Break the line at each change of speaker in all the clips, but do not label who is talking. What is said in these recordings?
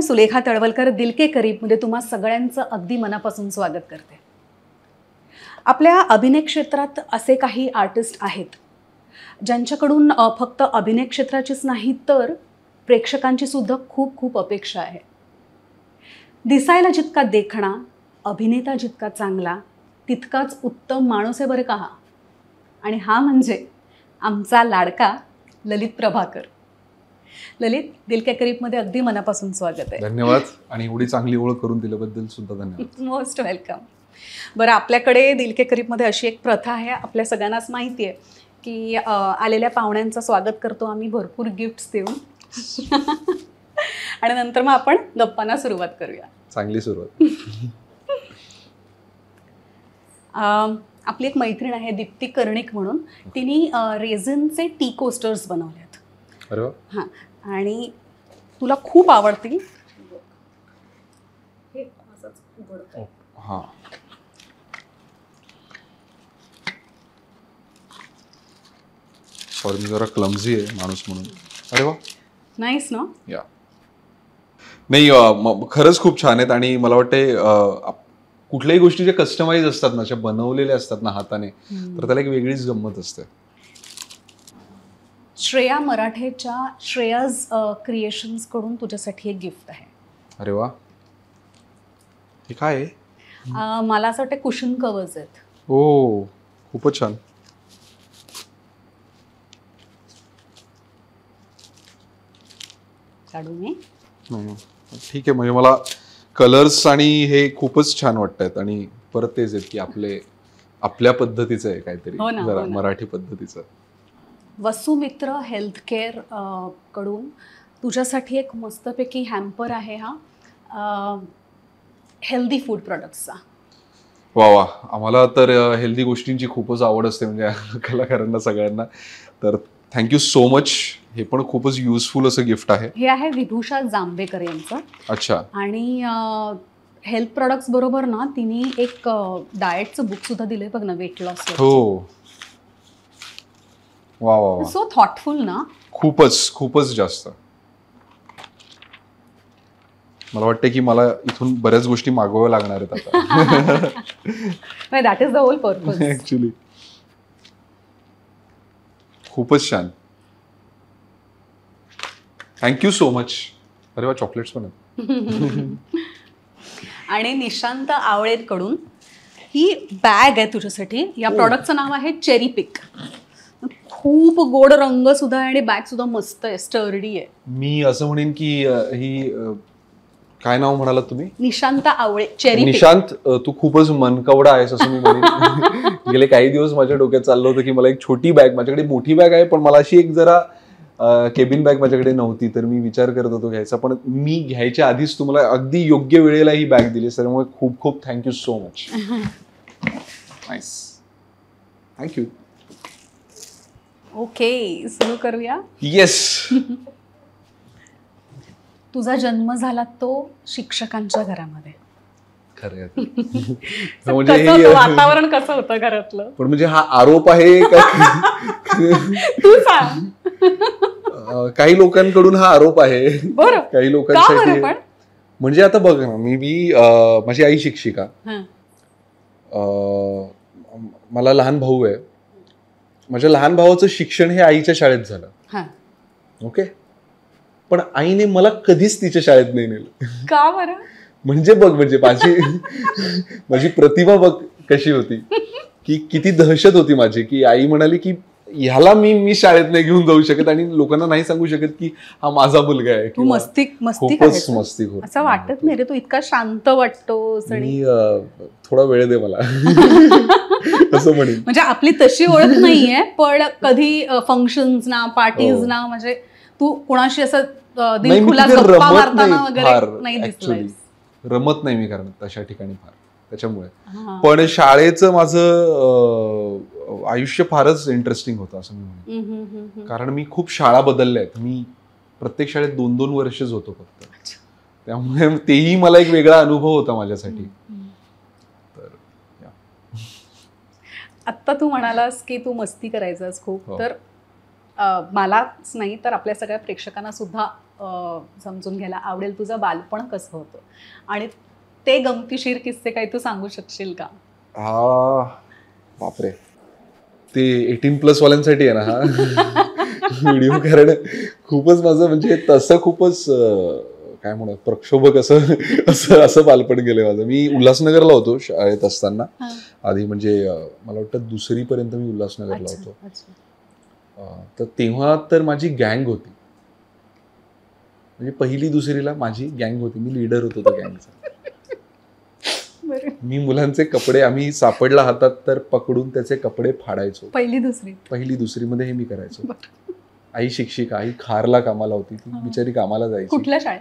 मी सुलेखा तळवलकर दिलके करीब म्हणजे तुम्हा सगळ्यांचं अगदी मनापासून स्वागत करते आपल्या अभिनय क्षेत्रात असे काही आर्टिस्ट आहेत ज्यांच्याकडून फक्त अभिनय क्षेत्राचीच नाही तर प्रेक्षकांची सुद्धा खूप खूप अपेक्षा आहे दिसायला जितका देखणा अभिनेता जितका चांगला तितकाच उत्तम माणूस आहे बरं का हा आणि हा म्हणजे आमचा लाडका ललित प्रभाकर ललित दिलक्या करीपमध्ये मध्ये अगदी मनापासून स्वागत आहे धन्यवाद
आणि एवढी चांगली ओळख करून दिल्याबद्दल सुद्धा धन्यवाद
मोस्ट वेलकम बरं आपल्याकडे दिलक्या करीपमध्ये मध्ये अशी एक प्रथा आहे आपल्या सगळ्यांनाच माहिती आहे की आलेल्या पाहुण्यांचं स्वागत करतो आम्ही भरपूर गिफ्ट्स देऊन आणि नंतर मग आपण गप्पांना सुरुवात
करूया चांगली सुरुवात
आपली एक मैत्रीण आहे दीप्ती कर्णिक म्हणून तिने रेझनचे टी कोस्टर्स बनवले
आहेत
हां आणि तुला खूप आवडतील
जरा क्लमझी आहे माणूस म्हणून अरे वा ना या नाही खरंच खूप छान आहेत आणि मला वाटते कुठल्याही गोष्टी जे कस्टमाइज असतात ना ज्या बनवलेल्या असतात ना हाताने तर त्याला एक वेगळीच गंमत असते
श्रेया मराठेच्या श्रेयाज क्रिएशन्सकडून तुझ्यासाठी एक गिफ्ट आहे
अरे वा हे काय
मला असं वाटतं कुशन कवर्स आहेत
ओ खूपच छान काढू ठीक आहे म्हणजे मला कलर्स आणि हे खूपच छान वाटत आहेत आणि परत तेच आहेत की आपले आपल्या पद्धतीचं आहे काहीतरी हो हो मराठी पद्धतीचं
वसुमित्र हेल्थकेअर कडून तुझ्यासाठी एक मस्तपैकी हॅम्पर आहे हा हेल्दी फूड प्रोडक्टचा
वा वा आम्हाला तर हेल्दी गोष्टींची खूपच आवड असते म्हणजे कलाकारांना सगळ्यांना तर थँक्यू सो मच हे पण खूपच युजफुल असं गिफ्ट आहे
हे आहे विभूषा जांभेकर यांचं अच्छा आणि हेल्थ प्रॉडक्ट्स बरोबर ना तिने एक डाएटचं बुक सुद्धा दिलंय बघ ना वेट लॉस
हो वा वा सो
थॉटफुल ना
खूपच खूपच जास्त मला वाटतं की मला इथून बऱ्याच गोष्टी मागवाव्या लागणार आहेत
आता that is the whole purpose
actually खूपच छान थँक्यू सो मच अरे वा चॉकलेट्स पण
आणि निशांत आवळेकडून ही बॅग आहे तुझ्यासाठी या प्रॉडक्टचं oh. नाव आहे चेरी पिक खूप गोड रंग सुद्धा आहे आणि बॅग सुद्धा मस्त आहे स्टर्डी आहे
मी असं म्हणेन की ही काय नाव म्हणाला तुम्ही
निशांत आवळे चेरी निशांत
तू खूपच मनकवडा आहेस असं मी म्हणेन गेले काही दिवस माझ्या डोक्यात चाललं होतं की मला एक छोटी बॅग माझ्याकडे मोठी बॅग आहे पण मला अशी एक जरा केबिन बॅग माझ्याकडे नव्हती तर मी विचार करत होतो घ्यायचा पण मी घ्यायच्या आधीच तुम्हाला अगदी योग्य वेळेला ही बॅग दिली सर खूप खूप thank you so much thank you
okay सुरू करूया
येस
तुझा जन्म झाला तो शिक्षकांच्या घरामध्ये
म्हणजे वातावरण
कसं होतं
घरातलं
पण म्हणजे हा आरोप आहे काही लोकांकडून हा आरोप आहे काही लोकांसाठी म्हणजे आता बघ ना मी मी माझी आई शिक्षिका मला लहान भाऊ आहे माझ्या लहान भावाचं शिक्षण हे आईच्या शाळेत झालं ओके पण आईने मला कधीच तिच्या शाळेत नाही नेलं का बरं म्हणजे बघ म्हणजे माझी माझी प्रतिभा बघ कशी होती की किती दहशत होती माझी की आई म्हणाली की ह्याला मी मी शाळेत नाही घेऊन जाऊ शकत आणि लोकांना नाही सांगू शकत की हा माझा मुलगा आहे तू मस्तिक
मस्तिक खूपच मस्ती असं वाटत नाही रे तू इतका शांत वाटतो आणि
मी थोडा वेळ दे मला असं म्हणे म्हणजे
आपली तशी ओळख नाहीये पण कधी ना पार्टीज हो. ना म्हणजे तू कोणाशी असं
रमत नाही मी कारण तशा ठिकाणी फार त्याच्यामुळे पण शाळेचं माझं आयुष्य फारच इंटरेस्टिंग होतं असं मी
म्हणतो
कारण मी खूप शाळा बदलल्या आहेत मी प्रत्येक शाळेत दोन दोन वर्षच होतो फक्त त्यामुळे तेही मला एक वेगळा अनुभव होता माझ्यासाठी
तर
आत्ता तू म्हणालास की तू मस्ती करायचास खूप हो. तर मलाच नाही तर आपल्या सगळ्या प्रेक्षकांना सुद्धा समजून घ्यायला आवडेल तुझं बालपण कसं होतं आणि ते गमतीशीर किस्से काही तू सांगू शकशील का
हा बापरे ते एटीन प्लस वाल्यांसाठी आहे ना हा व्हिडिओ कारण खूपच माझं म्हणजे तसं खूपच काय म्हणत प्रक्षोभक असं असं असं बालपण गेलं माझं मी उल्हासनगरला होतो शाळेत असताना आधी म्हणजे मला वाटतं दुसरीपर्यंत मी उल्हासनगरला
होतो
तर तेव्हा तर माझी गँग होती म्हणजे पहिली दुसरीला माझी गँग होती मी लीडर होतो त्या गँगचा मी मुलांचे कपडे आम्ही सापडला हातात तर पकडून त्याचे कपडे फाडायचो पहिली दुसरी पहिली दुसरी मध्ये हे मी करायचो आई शिक्षिका आई खारला कामाला होती ती बिचारी कामाला जायची कुठल्या शाळेत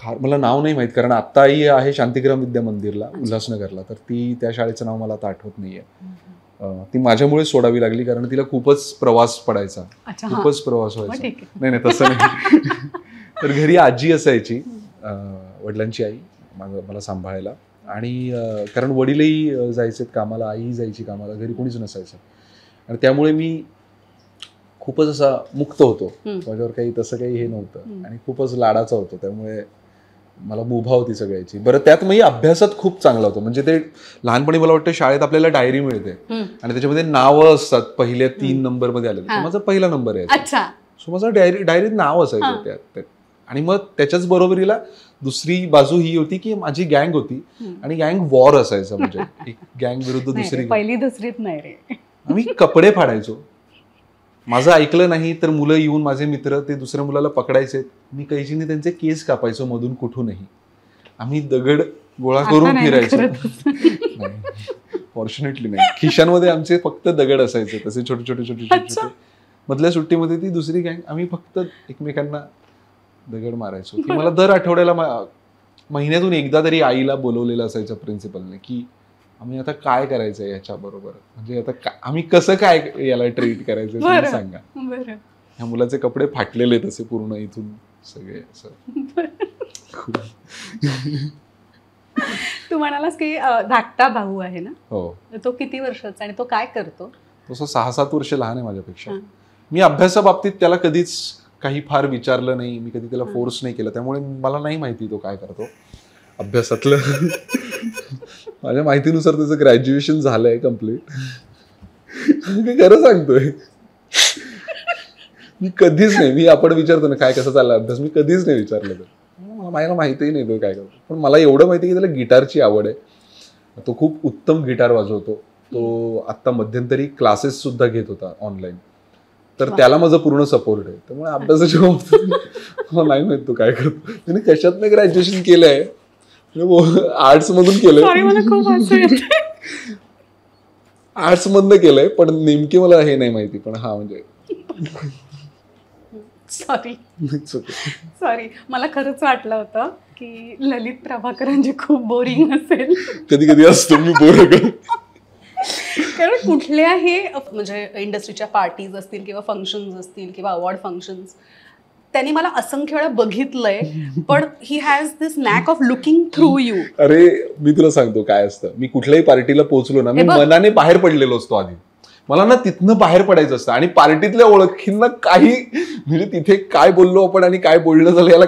खार मला नाव नाही माहित कारण आता आई आहे शांतिग्राम विद्या मंदिरला उल्हासनगरला तर ती त्या शाळेचं नाव मला आता आठवत नाहीये ती माझ्यामुळे सोडावी लागली कारण तिला खूपच प्रवास पडायचा खूपच प्रवास व्हायचा नाही नाही तसं नाही तर घरी आजी असायची वडिलांची आई मला सांभाळायला आणि कारण वडीलही जायचेत कामाला आईही जायची कामाला घरी कोणीच नसायचं आणि त्यामुळे मी खूपच असा मुक्त होतो माझ्यावर काही तसं काही हे नव्हतं आणि खूपच लाडाचा होतो त्यामुळे मला मुभा होती सगळ्याची बरं त्यात मी अभ्यासात खूप चांगला होतो म्हणजे ते लहानपणी मला वाटतं शाळेत आपल्याला डायरी मिळते आणि त्याच्यामध्ये नाव असतात पहिल्या तीन नंबर मध्ये आले माझा पहिला नंबर आहे सो माझा डायरी डायरीत नाव असायचं त्यात आणि मग त्याच्याच बरोबरीला दुसरी बाजू ही होती की माझी गँग होती आणि गँग वॉर असायचं म्हणजे एक गँग विरुद्ध दुसरी
पहिली दुसरीत नाही रे
आम्ही कपडे फाडायचो माझं ऐकलं नाही तर मुलं येऊन माझे मित्र ते दुसऱ्या मुलाला पकडायचे मी नाही त्यांचे केस कापायचो मधून कुठूनही आम्ही दगड गोळा करून
फिरायचो
फॉर्च्युनेटली नाही खिशांमध्ये आमचे फक्त दगड असायचे तसे छोटे छोटे छोटे छोटे मधल्या सुट्टीमध्ये ती दुसरी गँग आम्ही फक्त एकमेकांना दगड मारायचो की मला दर आठवड्याला महिन्यातून एकदा तरी आईला बोलवलेलं असायचं प्रिन्सिपलने की आम्ही आता काय करायचं याच्या बरोबर म्हणजे आता आम्ही कसं काय याला ट्रीट करायचं सांगा ह्या मुलाचे कपडे फाटलेले तसे पूर्ण इथून सगळे असं
तू म्हणालास की धाकटा भाऊ आहे ना हो तो किती वर्षाचा आणि तो काय करतो
तसं सहा सात वर्ष लहान आहे माझ्यापेक्षा मी अभ्यासा बाबतीत त्याला कधीच काही फार विचारलं नाही मी कधी त्याला फोर्स नाही केला त्यामुळे मला नाही माहिती तो काय करतो अभ्यासातलं माझ्या माहितीनुसार त्याचं ग्रॅज्युएशन आहे कम्प्लीट मी खरं सांगतोय मी कधीच नाही मी आपण विचारतो ना काय कसं चालला अभ्यास मी कधीच नाही विचारलं
तर
मला माहितीही नाही तो काय करतो पण मला एवढं माहिती की त्याला गिटारची आवड आहे तो खूप उत्तम गिटार वाजवतो तो आत्ता मध्यंतरी क्लासेस सुद्धा घेत होता ऑनलाईन तर त्याला माझं पूर्ण सपोर्ट आहे त्यामुळे अभ्यासाच्या हो, नाही माहित तू काय करतो त्याने कशात नाही ग्रॅज्युएशन केलंय आर्ट्स म्हणजे मधून केलंय आर्ट्स मधनं केलंय पण नेमके मला हे नाही माहिती पण हा म्हणजे सॉरी सॉरी
मला खरंच वाटलं होतं की ललित प्रभाकरांची खूप बोरिंग असेल
कधी कधी असतो मी बोर
कारण कुठल्याही म्हणजे इंडस्ट्रीच्या पार्टीज असतील किंवा फंक्शन्स असतील किंवा अवॉर्ड फंक्शन्स त्यांनी मला असंख्य वेळा बघितलंय पण he has this knack of looking
through you अरे मी तुला सांगतो काय असतं मी कुठल्याही पार्टीला पोहोचलो ना मी मनाने बाहेर पडलेलो असतो आधी मला ना तिथनं बाहेर पडायचं असतं आणि पार्टीतल्या ओळखींना काही म्हणजे तिथे काय बोललो आपण आणि काय बोललं झालं याला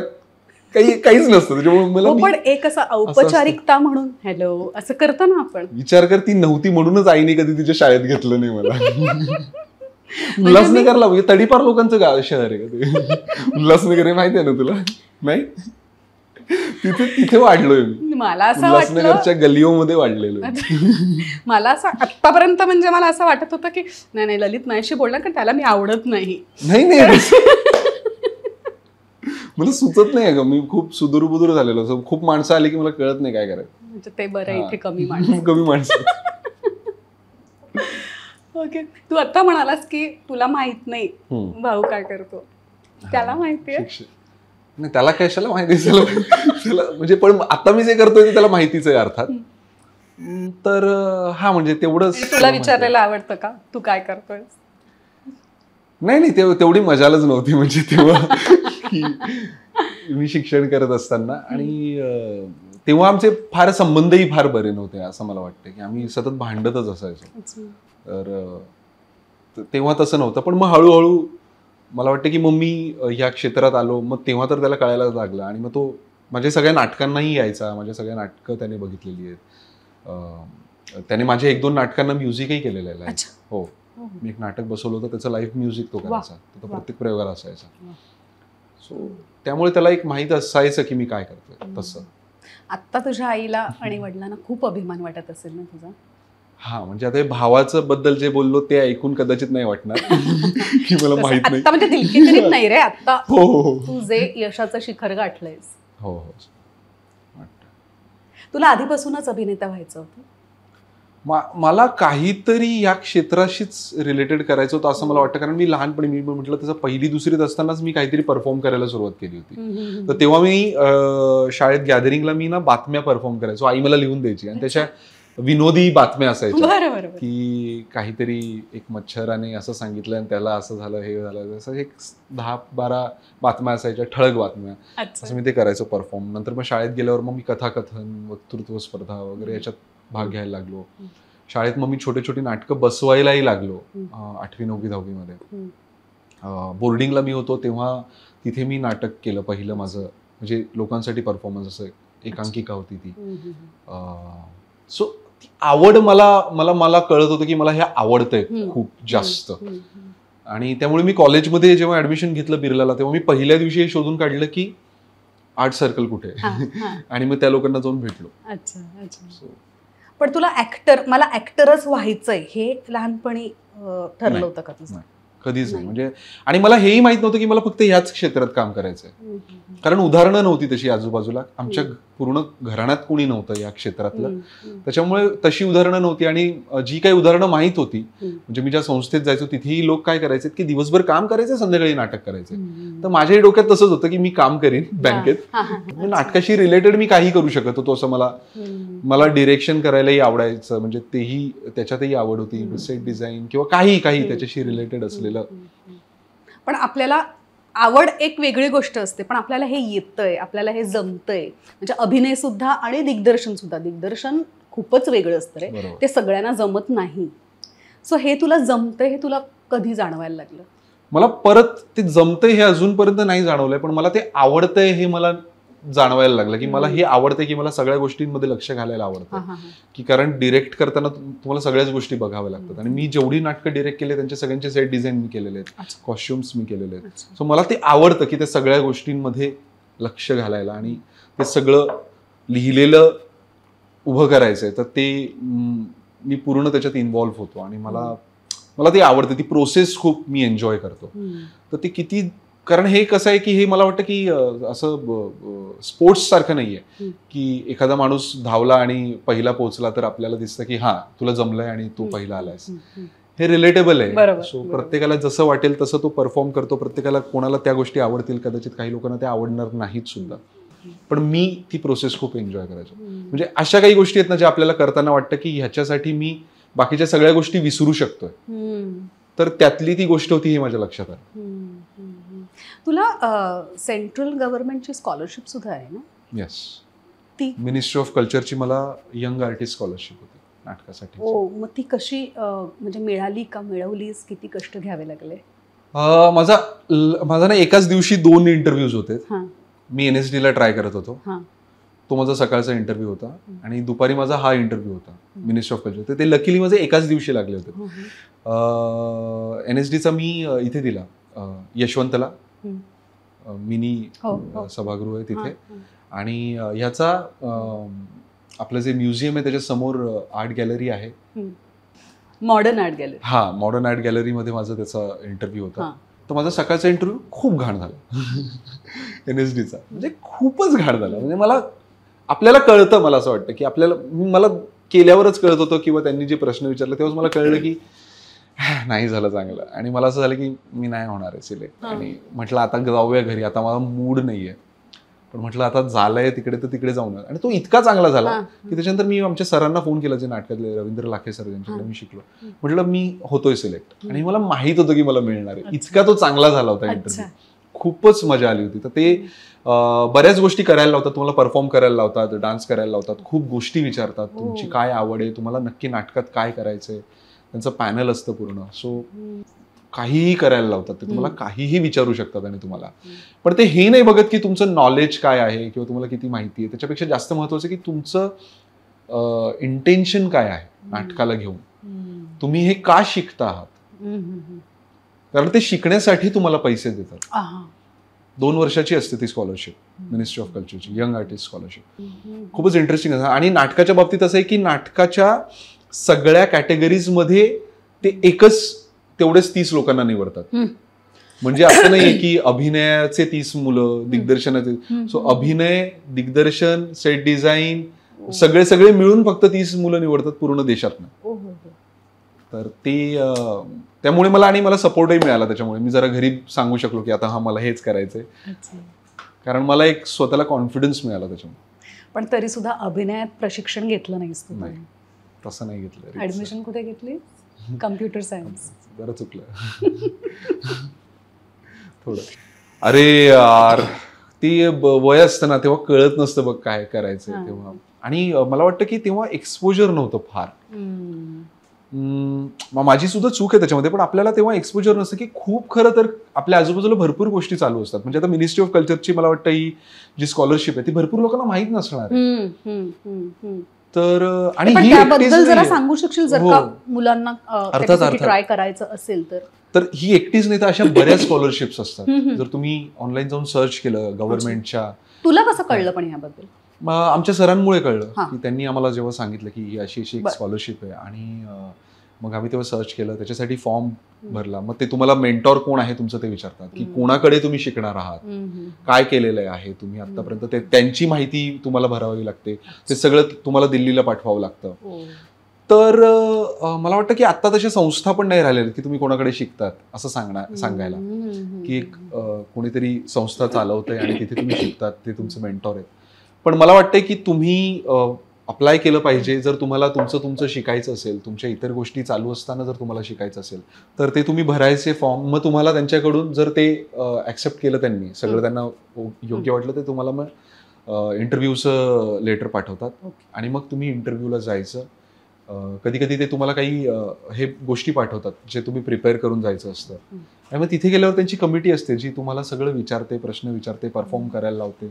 काही काहीच नसतं त्याच्यामुळे मला हो, पण
एक असं औपचारिकता म्हणून हॅलो असं करतो ना आपण
विचार कर ती नव्हती म्हणूनच आईने कधी तिच्या शाळेत घेतलं नाही मला
म्हणजे
उल्हासनगरला
ला म्हणजे तडीपार लोकांचं गाव शहर आहे का उल्हासनगर हे माहिती आहे ना तुला नाही तिथे तिथे वाढलोय
मला असं उल्हासनगरच्या
मध्ये वाढलेलो
मला असं आतापर्यंत म्हणजे मला असं वाटत होतं की नाही नाही ललित माझ्याशी बोलणार कारण त्याला मी आवडत नाही
नाही मला सुचत नाही अगं मी खूप सुदूरबुदूर झालेलो असं खूप माणसं आली की मला कळत नाही काय करायचं
म्हणजे ते बरं इथे कमी माणसं कमी माणसं ओके तू आता म्हणालास की तुला माहित नाही भाऊ काय करतो त्याला माहिती
नाही त्याला कशाला माहिती त्याला म्हणजे पण आता मी जे करतोय ते त्याला माहितीच आहे अर्थात तर हा म्हणजे तेवढंच तुला
विचारायला आवडतं का तू काय करतोय
नाही नाही तेव्हा तेवढी मजालच नव्हती म्हणजे तेव्हा मी शिक्षण करत असताना आणि तेव्हा आमचे फार संबंधही फार बरे नव्हते असं मला वाटतं की आम्ही सतत भांडतच
असायचो
तर तेव्हा तसं नव्हतं पण मग हळूहळू मला वाटतं की मम्मी ह्या क्षेत्रात आलो मग तेव्हा तर त्याला कळायलाच लागलं आणि मग तो माझ्या सगळ्या नाटकांनाही यायचा माझ्या सगळ्या नाटकं त्याने बघितलेली आहेत त्याने माझ्या एक दोन नाटकांना म्युझिकही केलेलं आहे हो मी एक नाटक बसवलं होतं त्याचा लाईव्ह म्युझिक तो करायचा तो प्रत्येक प्रयोगाला असायचा सो त्यामुळे त्याला एक माहीत असायचं की मी काय करतोय तसं
आत्ता तुझ्या आईला आणि वडिलांना खूप अभिमान वाटत असेल ना तुझा
हा म्हणजे आता भावाचं बद्दल जे बोललो ते ऐकून कदाचित नाही वाटणार की मला माहित नाही
म्हणजे नाही रे आता हो, हो हो तू जे यशाचं शिखर गाठलंयस
हो हो
तुला आधीपासूनच अभिनेता व्हायचं होतं
मला काहीतरी या क्षेत्राशीच रिलेटेड करायचं होतं असं मला वाटतं कारण मी लहानपणी मी म्हटलं तसं पहिली दुसरीत असतानाच मी काहीतरी परफॉर्म करायला सुरुवात केली
होती
तर तेव्हा मी शाळेत गॅदरिंगला मी ना बातम्या परफॉर्म करायचो आई मला लिहून द्यायची आणि त्याच्या विनोदी बातम्या असायच्या की काहीतरी एक मच्छराने असं सांगितलं आणि त्याला असं झालं हे झालं असं एक दहा बारा बातम्या असायच्या ठळक बातम्या असं मी ते करायचो परफॉर्म नंतर मग शाळेत गेल्यावर मग मी कथाकथन वक्तृत्व स्पर्धा वगैरे याच्यात भाग घ्यायला लागलो शाळेत मग मी छोटे छोटे नाटकं बसवायलाही लागलो आठवी नववी मध्ये बोर्डिंगला मी होतो तेव्हा तिथे मी नाटक केलं पहिलं माझं म्हणजे लोकांसाठी परफॉर्मन्स असं एकांकिका होती ती सो आवड मला मला मला कळत होतं की मला हे आवडतंय खूप जास्त आणि त्यामुळे मी कॉलेजमध्ये जेव्हा ऍडमिशन घेतलं बिर्लाला तेव्हा मी पहिल्या दिवशी शोधून काढलं की आर्ट सर्कल कुठे आणि मग त्या लोकांना जाऊन भेटलो
पण तुला ऍक्टर मला ऍक्टरच व्हायचंय हे लहानपणी ठरलं होतं का तुझं
कधीच नाही म्हणजे आणि मला हेही माहित नव्हतं की मला फक्त याच क्षेत्रात काम करायचंय कारण उदाहरणं नव्हती तशी आजूबाजूला आमच्या पूर्ण घराण्यात कोणी नव्हतं या क्षेत्रातलं त्याच्यामुळे तशी उदाहरणं नव्हती आणि जी काही उदाहरणं माहीत होती म्हणजे मी ज्या संस्थेत जायचो तिथेही लोक काय करायचे की दिवसभर काम करायचे संध्याकाळी नाटक करायचे तर माझ्याही डोक्यात तसंच होतं की मी काम करीन बँकेत
म्हणजे नाटकाशी
रिलेटेड मी काही करू शकत होतो असं मला मला डिरेक्शन करायलाही आवडायचं म्हणजे तेही त्याच्यातही आवड होती सेट डिझाईन किंवा काही काही त्याच्याशी रिलेटेड असलेलं
पण आपल्याला आवड एक वेगळी गोष्ट असते पण आपल्याला हे आहे आपल्याला हे आहे म्हणजे अभिनय सुद्धा आणि दिग्दर्शन सुद्धा दिग्दर्शन खूपच वेगळं असतं रे ते सगळ्यांना जमत नाही सो हे तुला जमतंय हे तुला कधी जाणवायला लागलं
मला परत ते जमतंय हे अजूनपर्यंत नाही जाणवलंय पण मला ते आवडतंय हे मला जाणवायला लागलं की मला हे आवडते की मला सगळ्या गोष्टींमध्ये लक्ष घालायला आवडतं की कारण डिरेक्ट करताना तुम्हाला सगळ्याच गोष्टी बघाव्या लागतात आणि मी जेवढी नाटकं डिरेक्ट केले त्यांच्या सगळ्यांचे सेट डिझाईन मी केलेले आहेत कॉस्ट्युम्स मी केलेले आहेत सो मला ते आवडतं की त्या सगळ्या गोष्टींमध्ये लक्ष घालायला आणि ते सगळं लिहिलेलं उभं करायचंय तर ते मी पूर्ण त्याच्यात इन्व्हॉल्व्ह होतो आणि मला मला ते आवडते ती प्रोसेस खूप मी एन्जॉय करतो तर ते किती कारण हे कसं आहे की हे मला वाटतं की असं स्पोर्ट्स सारखं नाहीये की एखादा माणूस धावला आणि पहिला पोहोचला तर आपल्याला दिसतं की हा तुला जमलंय आणि तू पहिला आलायस हे रिलेटेबल आहे
सो प्रत्येकाला
जसं वाटेल तसं तो परफॉर्म करतो प्रत्येकाला कोणाला त्या गोष्टी आवडतील कदाचित काही लोकांना त्या आवडणार नाहीत सुद्धा पण मी ती प्रोसेस खूप एन्जॉय करायचो म्हणजे अशा काही गोष्टी आहेत ना ज्या आपल्याला करताना वाटतं की ह्याच्यासाठी मी बाकीच्या सगळ्या गोष्टी विसरू शकतोय तर त्यातली ती गोष्ट होती हे माझ्या लक्षात आलं
तुला सेंट्रल गव्हर्नमेंटची स्कॉलरशिप सुद्धा आहे ना
येस ती मिनिस्ट्री ऑफ कल्चरची मला यंग आर्टिस्ट स्कॉलरशिप होती नाटकासाठी
हो मग ती कशी म्हणजे मिळाली का मिळवलीस किती कष्ट घ्यावे लागले
माझा माझा ना एकाच दिवशी दोन इंटरव्ह्यूज होते मी एन एस डीला ट्राय करत होतो तो माझा सकाळचा इंटरव्ह्यू होता आणि दुपारी माझा हा इंटरव्ह्यू होता मिनिस्ट्री ऑफ कल्चर ते लकीली माझे एकाच दिवशी लागले होते एन एस डीचा मी इथे दिला यशवंतला मिनी हो, हो. सभागृह आहे तिथे आणि ह्याचा आपलं जे म्युझियम आहे त्याच्या समोर आर्ट गॅलरी आहे मॉडर्न आर्ट गॅलरी हा मॉडर्न आर्ट मध्ये माझा त्याचा इंटरव्ह्यू होता तर माझा सकाळचा इंटरव्ह्यू खूप घाण झाला एन एस डीचा म्हणजे खूपच घाण झाला म्हणजे मला आपल्याला कळतं मला असं वाटतं की आपल्याला मला केल्यावरच कळत होतं किंवा त्यांनी जे प्रश्न विचारले तेव्हाच मला कळलं की नाही झालं चांगलं आणि मला असं झालं की मी नाही होणार आहे सिलेक्ट आणि म्हटलं आता जाऊया घरी आता मला मूड नाहीये पण म्हटलं आता झालंय तिकडे तर तिकडे जाऊन आणि तो इतका चांगला झाला की त्याच्यानंतर मी आमच्या सरांना फोन केला जे नाटकातले रवींद्र लाखे सर यांच्याकडे मी शिकलो म्हटलं मी होतोय सिलेक्ट आणि मला माहित होतं की मला मिळणार आहे इतका तो चांगला झाला होता इंटरव्ह्यू खूपच मजा आली होती तर ते बऱ्याच गोष्टी करायला लावतात तुम्हाला परफॉर्म करायला लावतात डान्स करायला लावतात खूप गोष्टी विचारतात हो. तुमची काय आवड आहे तुम्हाला नक्की नाटकात काय करायचंय त्यांचं पॅनल असतं पूर्ण सो काहीही करायला लावतात ते तुम्हाला काहीही विचारू शकतात आणि तुम्हाला पण ते हे नाही बघत की तुमचं नॉलेज काय आहे किंवा तुम्हाला किती माहिती आहे त्याच्यापेक्षा जास्त महत्वाचं की तुमचं इंटेन्शन काय आहे नाटकाला घेऊन तुम्ही हे का शिकता आहात कारण ते शिकण्यासाठी तुम्हाला पैसे देतात दोन वर्षाची असते ती स्कॉलरशिप मिनिस्ट्री ऑफ कल्चरची यंग आर्टिस्ट स्कॉलरशिप खूपच इंटरेस्टिंग आणि नाटकाच्या बाबतीत असं आहे की नाटकाच्या सगळ्या कॅटेगरीजमध्ये ते एकच तेवढेच तीस लोकांना निवडतात म्हणजे असं नाहीये की अभिनयाचे तीस मुलं दिग्दर्शनाचे सो अभिनय दिग्दर्शन सेट डिझाईन सगळे सगळे मिळून फक्त तीस मुलं निवडतात पूर्ण देशात
हो, हो, हो.
तर ते त्यामुळे मला आणि मला सपोर्टही मिळाला त्याच्यामुळे मी जरा घरी सांगू शकलो की आता हा मला हेच करायचंय कारण मला एक स्वतःला कॉन्फिडन्स मिळाला त्याच्यामुळे
पण तरी सुद्धा अभिनयात प्रशिक्षण घेतलं नाही
तसं नाही घेतलं
ऍडमिशन कुठे घेतली कम्प्युटर सायन्स
बरं चुकलं थोडं अरे यार ती वय असतं ना तेव्हा कळत नसतं बघ काय करायचं तेव्हा आणि मला वाटतं की तेव्हा एक्सपोजर नव्हतं फार माझी सुद्धा चूक आहे त्याच्यामध्ये पण आपल्याला तेव्हा एक्सपोजर नसतं की खूप खरं तर आपल्या आजूबाजूला भरपूर गोष्टी चालू असतात म्हणजे आता मिनिस्ट्री ऑफ कल्चरची मला वाटतं ही जी स्कॉलरशिप आहे ती भरपूर लोकांना माहीत नसणार तर आणि जरा सांगू
शकशील जर हो. का मुलांना ट्राय करायचं असेल तर
तर ही एकटीच नाही तर अशा बऱ्याच स्कॉलरशिप्स असतात जर तुम्ही ऑनलाईन जाऊन सर्च केलं गव्हर्नमेंटच्या
तुला कसं कळलं पण याबद्दल
आमच्या सरांमुळे कळलं की त्यांनी आम्हाला जेव्हा सांगितलं की ही अशी अशी एक स्कॉलरशिप आहे आणि मग आम्ही तेव्हा सर्च केलं त्याच्यासाठी फॉर्म भरला मग ते तुम्हाला मेंटॉर कोण आहे तुमचं ते विचारतात की कोणाकडे तुम्ही शिकणार आहात काय केलेलं आहे तुम्ही आतापर्यंत ते त्यांची माहिती तुम्हाला भरावी लागते ते सगळं तुम्हाला दिल्लीला पाठवावं लागतं हो. तर मला वाटतं की आता तशी संस्था पण नाही राहिलेल्या की तुम्ही कोणाकडे शिकतात असं सांगणार सांगायला की एक कोणीतरी संस्था चालवते आणि तिथे तुम्ही शिकतात ते तुमचं मेंटॉर आहे पण मला वाटतंय की तुम्ही अप्लाय केलं पाहिजे जर तुम्हाला तुमचं तुमचं शिकायचं असेल तुमच्या इतर गोष्टी चालू असताना जर तुम्हाला शिकायचं असेल तर ते तुम्ही भरायचे फॉर्म मग तुम्हाला त्यांच्याकडून जर ते ऍक्सेप्ट केलं त्यांनी सगळं त्यांना योग्य वाटलं ते तुम्हाला मग इंटरव्ह्यूचं लेटर पाठवतात आणि मग तुम्ही इंटरव्ह्यूला जायचं कधी कधी ते तुम्हाला काही हे गोष्टी पाठवतात जे तुम्ही प्रिपेअर करून जायचं असतं आणि मग तिथे गेल्यावर त्यांची कमिटी असते जी तुम्हाला सगळं विचारते प्रश्न विचारते परफॉर्म करायला लावते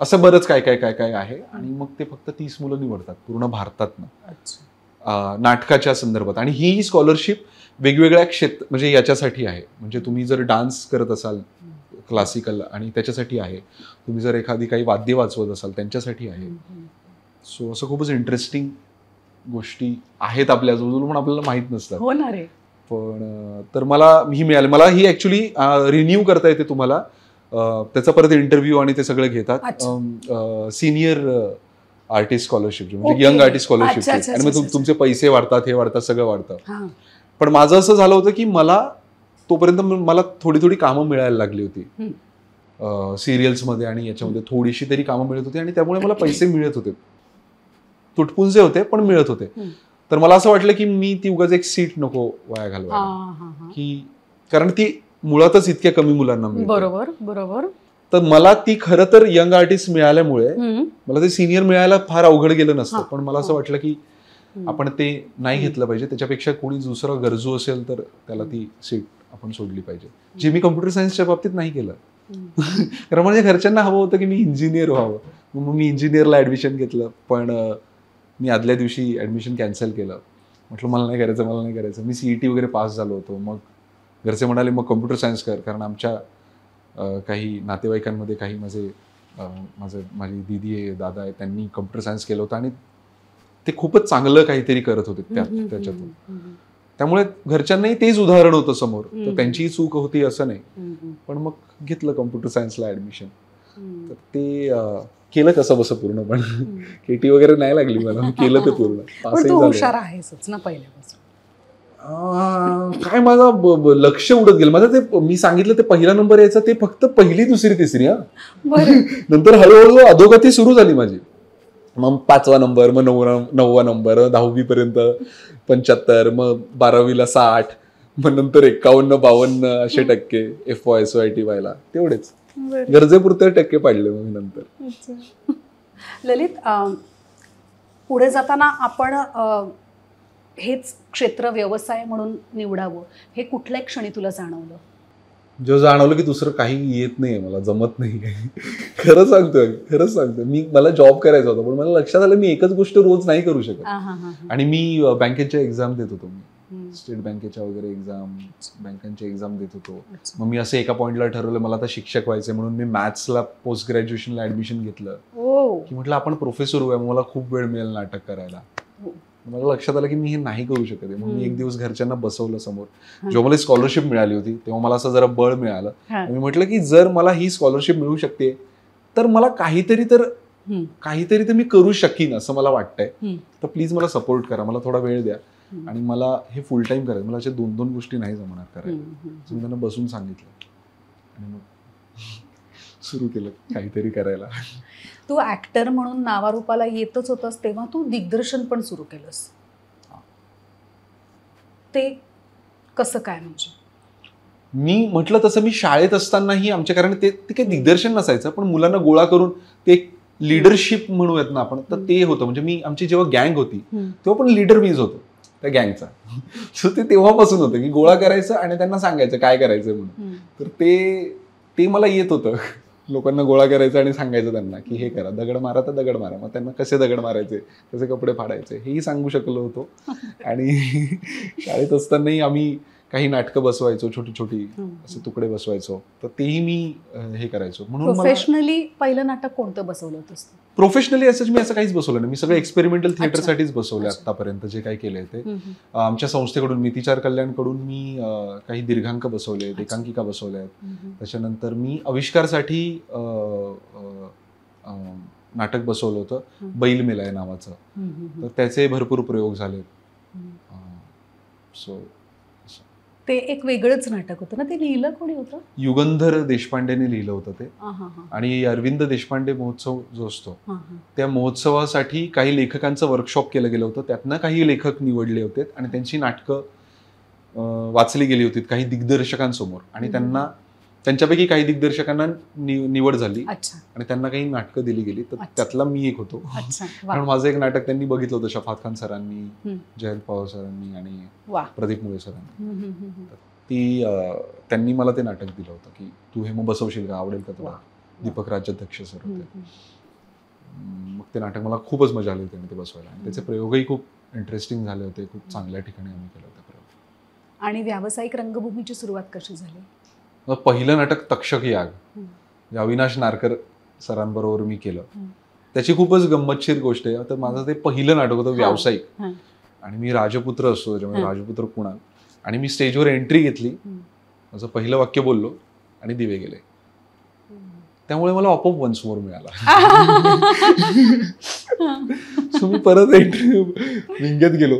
असं बरंच काय काय काय काय आहे आणि मग ते फक्त तीस मुलं निवडतात पूर्ण भारतात नाटकाच्या संदर्भात आणि ही स्कॉलरशिप वेगवेगळ्या क्षेत्र म्हणजे याच्यासाठी आहे म्हणजे तुम्ही जर डान्स करत असाल क्लासिकल आणि त्याच्यासाठी आहे तुम्ही जर एखादी काही वाद्य वाचवत असाल त्यांच्यासाठी आहे सो असं खूपच इंटरेस्टिंग गोष्टी आहेत आपल्या आजूबाजूला पण आपल्याला माहीत नसतात पण तर मला ही मिळाली मला ही ऍक्च्युली रिन्यू करता येते तुम्हाला त्याचा परत इंटरव्ह्यू आणि ते सगळं घेतात सिनियर आर्टिस्ट स्कॉलरशिप म्हणजे यंग आर्टिस्ट स्कॉलरशिप आणि मग तुमचे पैसे वाढतात हे वाढतात सगळं वाढतं पण माझं असं झालं होतं की मला तोपर्यंत मला थोडी थोडी कामं मिळायला लागली होती सिरियल्समध्ये आणि याच्यामध्ये थोडीशी तरी कामं मिळत होती आणि त्यामुळे मला पैसे मिळत होते तुटपुंजे होते पण मिळत होते तर मला असं वाटलं की मी ती उगाच एक सीट नको वाया घालवा की कारण ती मुळातच इतक्या कमी मुलांना
बरोबर बरोबर
तर मला ती खरं तर यंग आर्टिस्ट मिळाल्यामुळे मला ते सिनियर मिळायला फार अवघड गेलं नसतं पण मला असं वाटलं की आपण ते नाही घेतलं पाहिजे त्याच्यापेक्षा कोणी दुसरा गरजू असेल तर त्याला ती सीट आपण सोडली पाहिजे जे मी कम्प्युटर सायन्सच्या बाबतीत नाही केलं
कारण
म्हणजे घरच्यांना हवं होतं की मी इंजिनियर व्हावं मग मी इंजिनियरला ऍडमिशन घेतलं पण मी आदल्या दिवशी ऍडमिशन कॅन्सल केलं म्हटलं मला नाही करायचं मला नाही करायचं मी सीईटी e वगैरे पास झालो होतो मग घरचे म्हणाले मग कॉम्प्युटर सायन्स कर कारण आमच्या काही नातेवाईकांमध्ये काही माझे माझं माझी दिदी आहे दादा आहे त्यांनी कॉम्प्युटर सायन्स केलं होतं आणि ते खूपच चांगलं काहीतरी करत होते त्याच्यातून त्यामुळे घरच्यांनाही तेच उदाहरण होतं समोर तर त्यांचीही चूक होती असं नाही पण मग घेतलं कॉम्प्युटर सायन्सला ऍडमिशन तर ते केलं कसं बस पूर्ण पण केटी वगैरे नाही लागली मला केलं ते पूर्ण हुशार
आहे ना
काय माझा लक्ष उडत गेलं माझं ते मी सांगितलं ते पहिला नंबर यायचा ते फक्त पहिली दुसरी तिसरी हा नंतर हळूहळू अधोगती सुरू झाली माझी मग पाचवा नंबर मग नववा नववा नंबर दहावी पर्यंत पंच्याहत्तर मग बारावीला साठ मग नंतर एकावन्न बावन्न असे टक्के F Y S Y T वायला तेवढेच गरजेपुरते टक्के पाडले मग
नंतर ललित पुढे जाताना आपण हेच क्षेत्र व्यवसाय म्हणून निवडावं हे कुठल्या क्षणी तुला जाणवलं
जो जाणवलं की दुसरं काही येत नाही मला जमत नाही खरं सांगतोय खरंच सांगतोय मी मला जॉब करायचा होता पण मला लक्षात आलं मी एकच गोष्ट रोज नाही करू
शकत
आणि मी बँकेच्या एक्झाम देत होतो मी स्टेट बँकेच्या वगैरे एक्झाम बँकांच्या एक्झाम देत होतो मग मी असं एका पॉईंटला ठरवलं मला आता शिक्षक व्हायचं म्हणून मी मॅथ्सला पोस्ट ग्रॅज्युएशनला ऍडमिशन घेतलं हो. की म्हटलं आपण प्रोफेसर होऊया मला खूप वेळ मिळेल नाटक करायला हो. मला लक्षात आलं की मी हे नाही करू शकत आहे मग मी एक दिवस घरच्यांना बसवलं समोर जेव्हा मला स्कॉलरशिप मिळाली होती तेव्हा मला असं जरा बळ मिळालं मी म्हटलं की जर मला ही स्कॉलरशिप मिळू शकते तर मला काहीतरी तर काहीतरी तर मी करू शकेन असं मला वाटतंय तर प्लीज मला सपोर्ट करा मला थोडा वेळ द्या आणि मला हे फुल टाईम करायचं मला अशा दोन दोन गोष्टी नाही जमणार
करायला
बसून सांगितलं आणि मग सुरू केलं काहीतरी करायला
तू ऍक्टर म्हणून नावारूपाला येतच होतास तेव्हा तू दिग्दर्शन पण सुरू केलंस ते कसं काय म्हणजे
मी म्हटलं तसं मी शाळेत असतानाही आमच्या कारण ते ते काही दिग्दर्शन नसायचं पण मुलांना गोळा करून ते लिडरशिप म्हणूयात ना आपण तर ते होतं म्हणजे मी आमची जेव्हा गँग होती तेव्हा पण लीडर मीच होतो त्या गँगचा सो ते तेव्हापासून होतं की गोळा करायचं आणि त्यांना सांगायचं काय करायचं म्हणून तर ते ते मला येत होतं लोकांना गोळा करायचं आणि सांगायचं त्यांना की हे करा दगड मारा तर दगड मारा मग त्यांना कसे दगड मारायचे कसे कपडे फाडायचे हेही सांगू शकलो होतो आणि शाळेत असतानाही आम्ही काही नाटकं बसवायचो छोटी छोटी असे तुकडे बसवायचो तर तेही मी हे करायचो म्हणून प्रोफेशनली
पहिलं नाटक कोणतं बसवलं होतं
प्रोफेशनली असं मी असं काहीच बसवलं नाही मी सगळं एक्सपेरिमेंटल थिएटरसाठीच बसवलं आतापर्यंत जे काही केले ते आमच्या संस्थेकडून मी कल्याण कल्याणकडून मी काही दीर्घांक बसवले आहेत एकांकिका बसवल्या आहेत त्याच्यानंतर मी आविष्कारसाठी नाटक बसवलं होतं बैल मेलाय नावाचं तर त्याचे भरपूर प्रयोग झाले सो
ते एक वेगळंच नाटक होतं ना ते लिहिलं कोणी होतं
युगंधर देशपांडेने लिहिलं होतं ते आणि अरविंद देशपांडे महोत्सव जो असतो त्या महोत्सवासाठी काही लेखकांचं वर्कशॉप केलं गेलं होतं त्यातनं काही लेखक निवडले होते आणि त्यांची नाटकं वाचली गेली होती काही दिग्दर्शकांसमोर आणि त्यांना त्यांच्यापैकी काही दिग्दर्शकांना निवड झाली आणि त्यांना काही नाटकं दिली गेली तर त्यातला मी एक होतो कारण माझं एक नाटक त्यांनी बघितलं होतं शफात खान सरांनी जयंत पवार सरांनी आणि प्रदीप मुळे
सरांनी
ती त्यांनी मला ते नाटक दिलं होतं की तू हे मग बसवशील का आवडेल का तुला दीपक राज्याध्यक्ष सर होते मग ते नाटक मला खूपच मजा आली त्यांनी ते बसवायला आणि त्याचे प्रयोगही खूप इंटरेस्टिंग झाले होते खूप चांगल्या ठिकाणी आम्ही केलं होतं
प्रयोग आणि व्यावसायिक रंगभूमीची सुरुवात कशी झाली
पहिलं नाटक तक्षक
याग
अविनाश नारकर सरांबरोबर मी केलं त्याची खूपच गंमतशीर गोष्ट आहे तर माझं ते पहिलं नाटक होतं व्यावसायिक आणि मी राजपुत्र असतो त्याच्यामुळे राजपुत्र कुणाल आणि मी स्टेजवर एंट्री घेतली माझं पहिलं वाक्य बोललो आणि दिवे गेले त्यामुळे मला अपोप वन समोर मिळाला
परत एंट्री
विंग्यात गेलो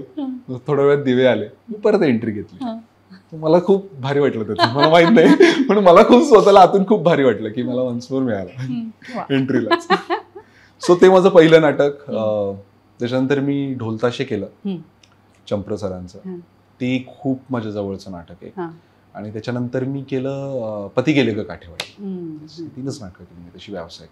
थोड्या वेळात दिवे आले मी परत एंट्री घेतली मला खूप भारी वाटलं त्याचं मला माहित नाही पण मला खूप स्वतःला आतून खूप भारी वाटलं की मला वन्समोर मिळाला एंट्रीला सो ते माझं पहिलं नाटक त्याच्यानंतर मी ढोलताशे केलं चंप्र सरांचं ते खूप माझ्या जवळचं नाटक आहे आणि त्याच्यानंतर मी केलं पती गेले ग काठेवाडी तीनच नाटक केली तशी व्यवसाय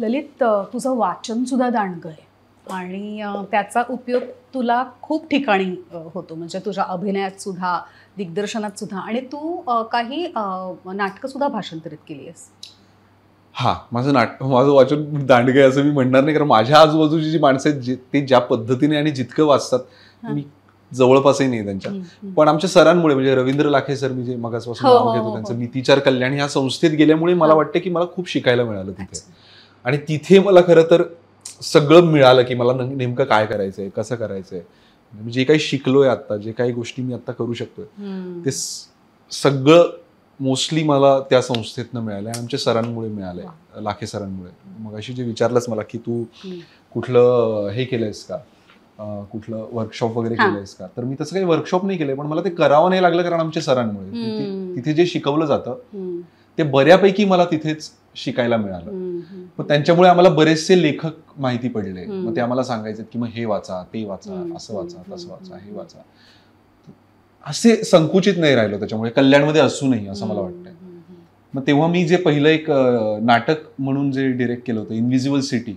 ललित तुझं वाचन सुद्धा दांडगं आहे आणि त्याचा उपयोग तुला खूप ठिकाणी होतो म्हणजे तुझ्या अभिनयात सुद्धा दिग्दर्शनात सुद्धा आणि तू काही नाटक सुद्धा भाषांतरित केली आहेस
हा माझं माझं वाचन दांडगे असं मी म्हणणार नाही कारण माझ्या आजूबाजूची जी माणसं आहेत ते ज्या पद्धतीने आणि जितकं वाचतात मी जवळपासही नाही त्यांच्या पण आमच्या सरांमुळे म्हणजे रवींद्र लाखे सर मी जे मगाचपासून हो, घेतो हो, हो, त्यांचं नीतीचार कल्याण ह्या संस्थेत गेल्यामुळे मला वाटतं की मला खूप शिकायला मिळालं तिथे आणि तिथे मला खरं तर सगळं मिळालं की मला नेमकं काय करायचंय कसं करायचंय जे काही शिकलोय आता जे काही गोष्टी मी आता करू शकतोय ते सगळं मोस्टली मला त्या संस्थेतनं मिळालंय आमच्या सरांमुळे मिळालंय लाखे सरांमुळे मग अशी जे विचारलंच मला की तू कुठलं हे केलंयस का कुठलं वर्कशॉप वगैरे केलंयस का तर मी तसं काही वर्कशॉप नाही केलंय पण मला ते करावं नाही लागलं कारण आमच्या
सरांमुळे
तिथे जे शिकवलं जातं ते बऱ्यापैकी मला तिथेच शिकायला मिळालं मग त्यांच्यामुळे आम्हाला बरेचसे लेखक माहिती पडले मग ते आम्हाला सांगायचे की मग हे वाचा ते वाचा असं वाचा तसं वाचा हे वाचा असे संकुचित नाही राहिलो त्याच्यामुळे कल्याणमध्ये असू नाही असं मला वाटतंय मग तेव्हा मी जे पहिलं एक नाटक म्हणून जे डिरेक्ट केलं होतं इनव्हिजिबल सिटी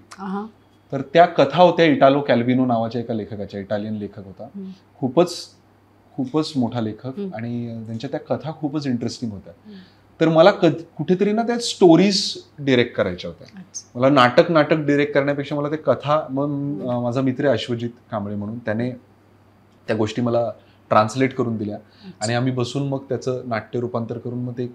तर त्या कथा होत्या इटालो कॅल्विनो नावाच्या एका लेखकाच्या इटालियन लेखक होता खूपच खूपच मोठा लेखक आणि त्यांच्या त्या कथा खूपच इंटरेस्टिंग होत्या तर मला क कुठेतरी ना त्या स्टोरीज डिरेक्ट करायच्या होत्या मला नाटक नाटक डिरेक्ट करण्यापेक्षा मला ते कथा म्हणून माझा मित्र अश्वजित कांबळे म्हणून त्याने त्या गोष्टी मला ट्रान्सलेट करून दिल्या आणि आम्ही बसून मग त्याचं नाट्य रूपांतर करून मग ते एक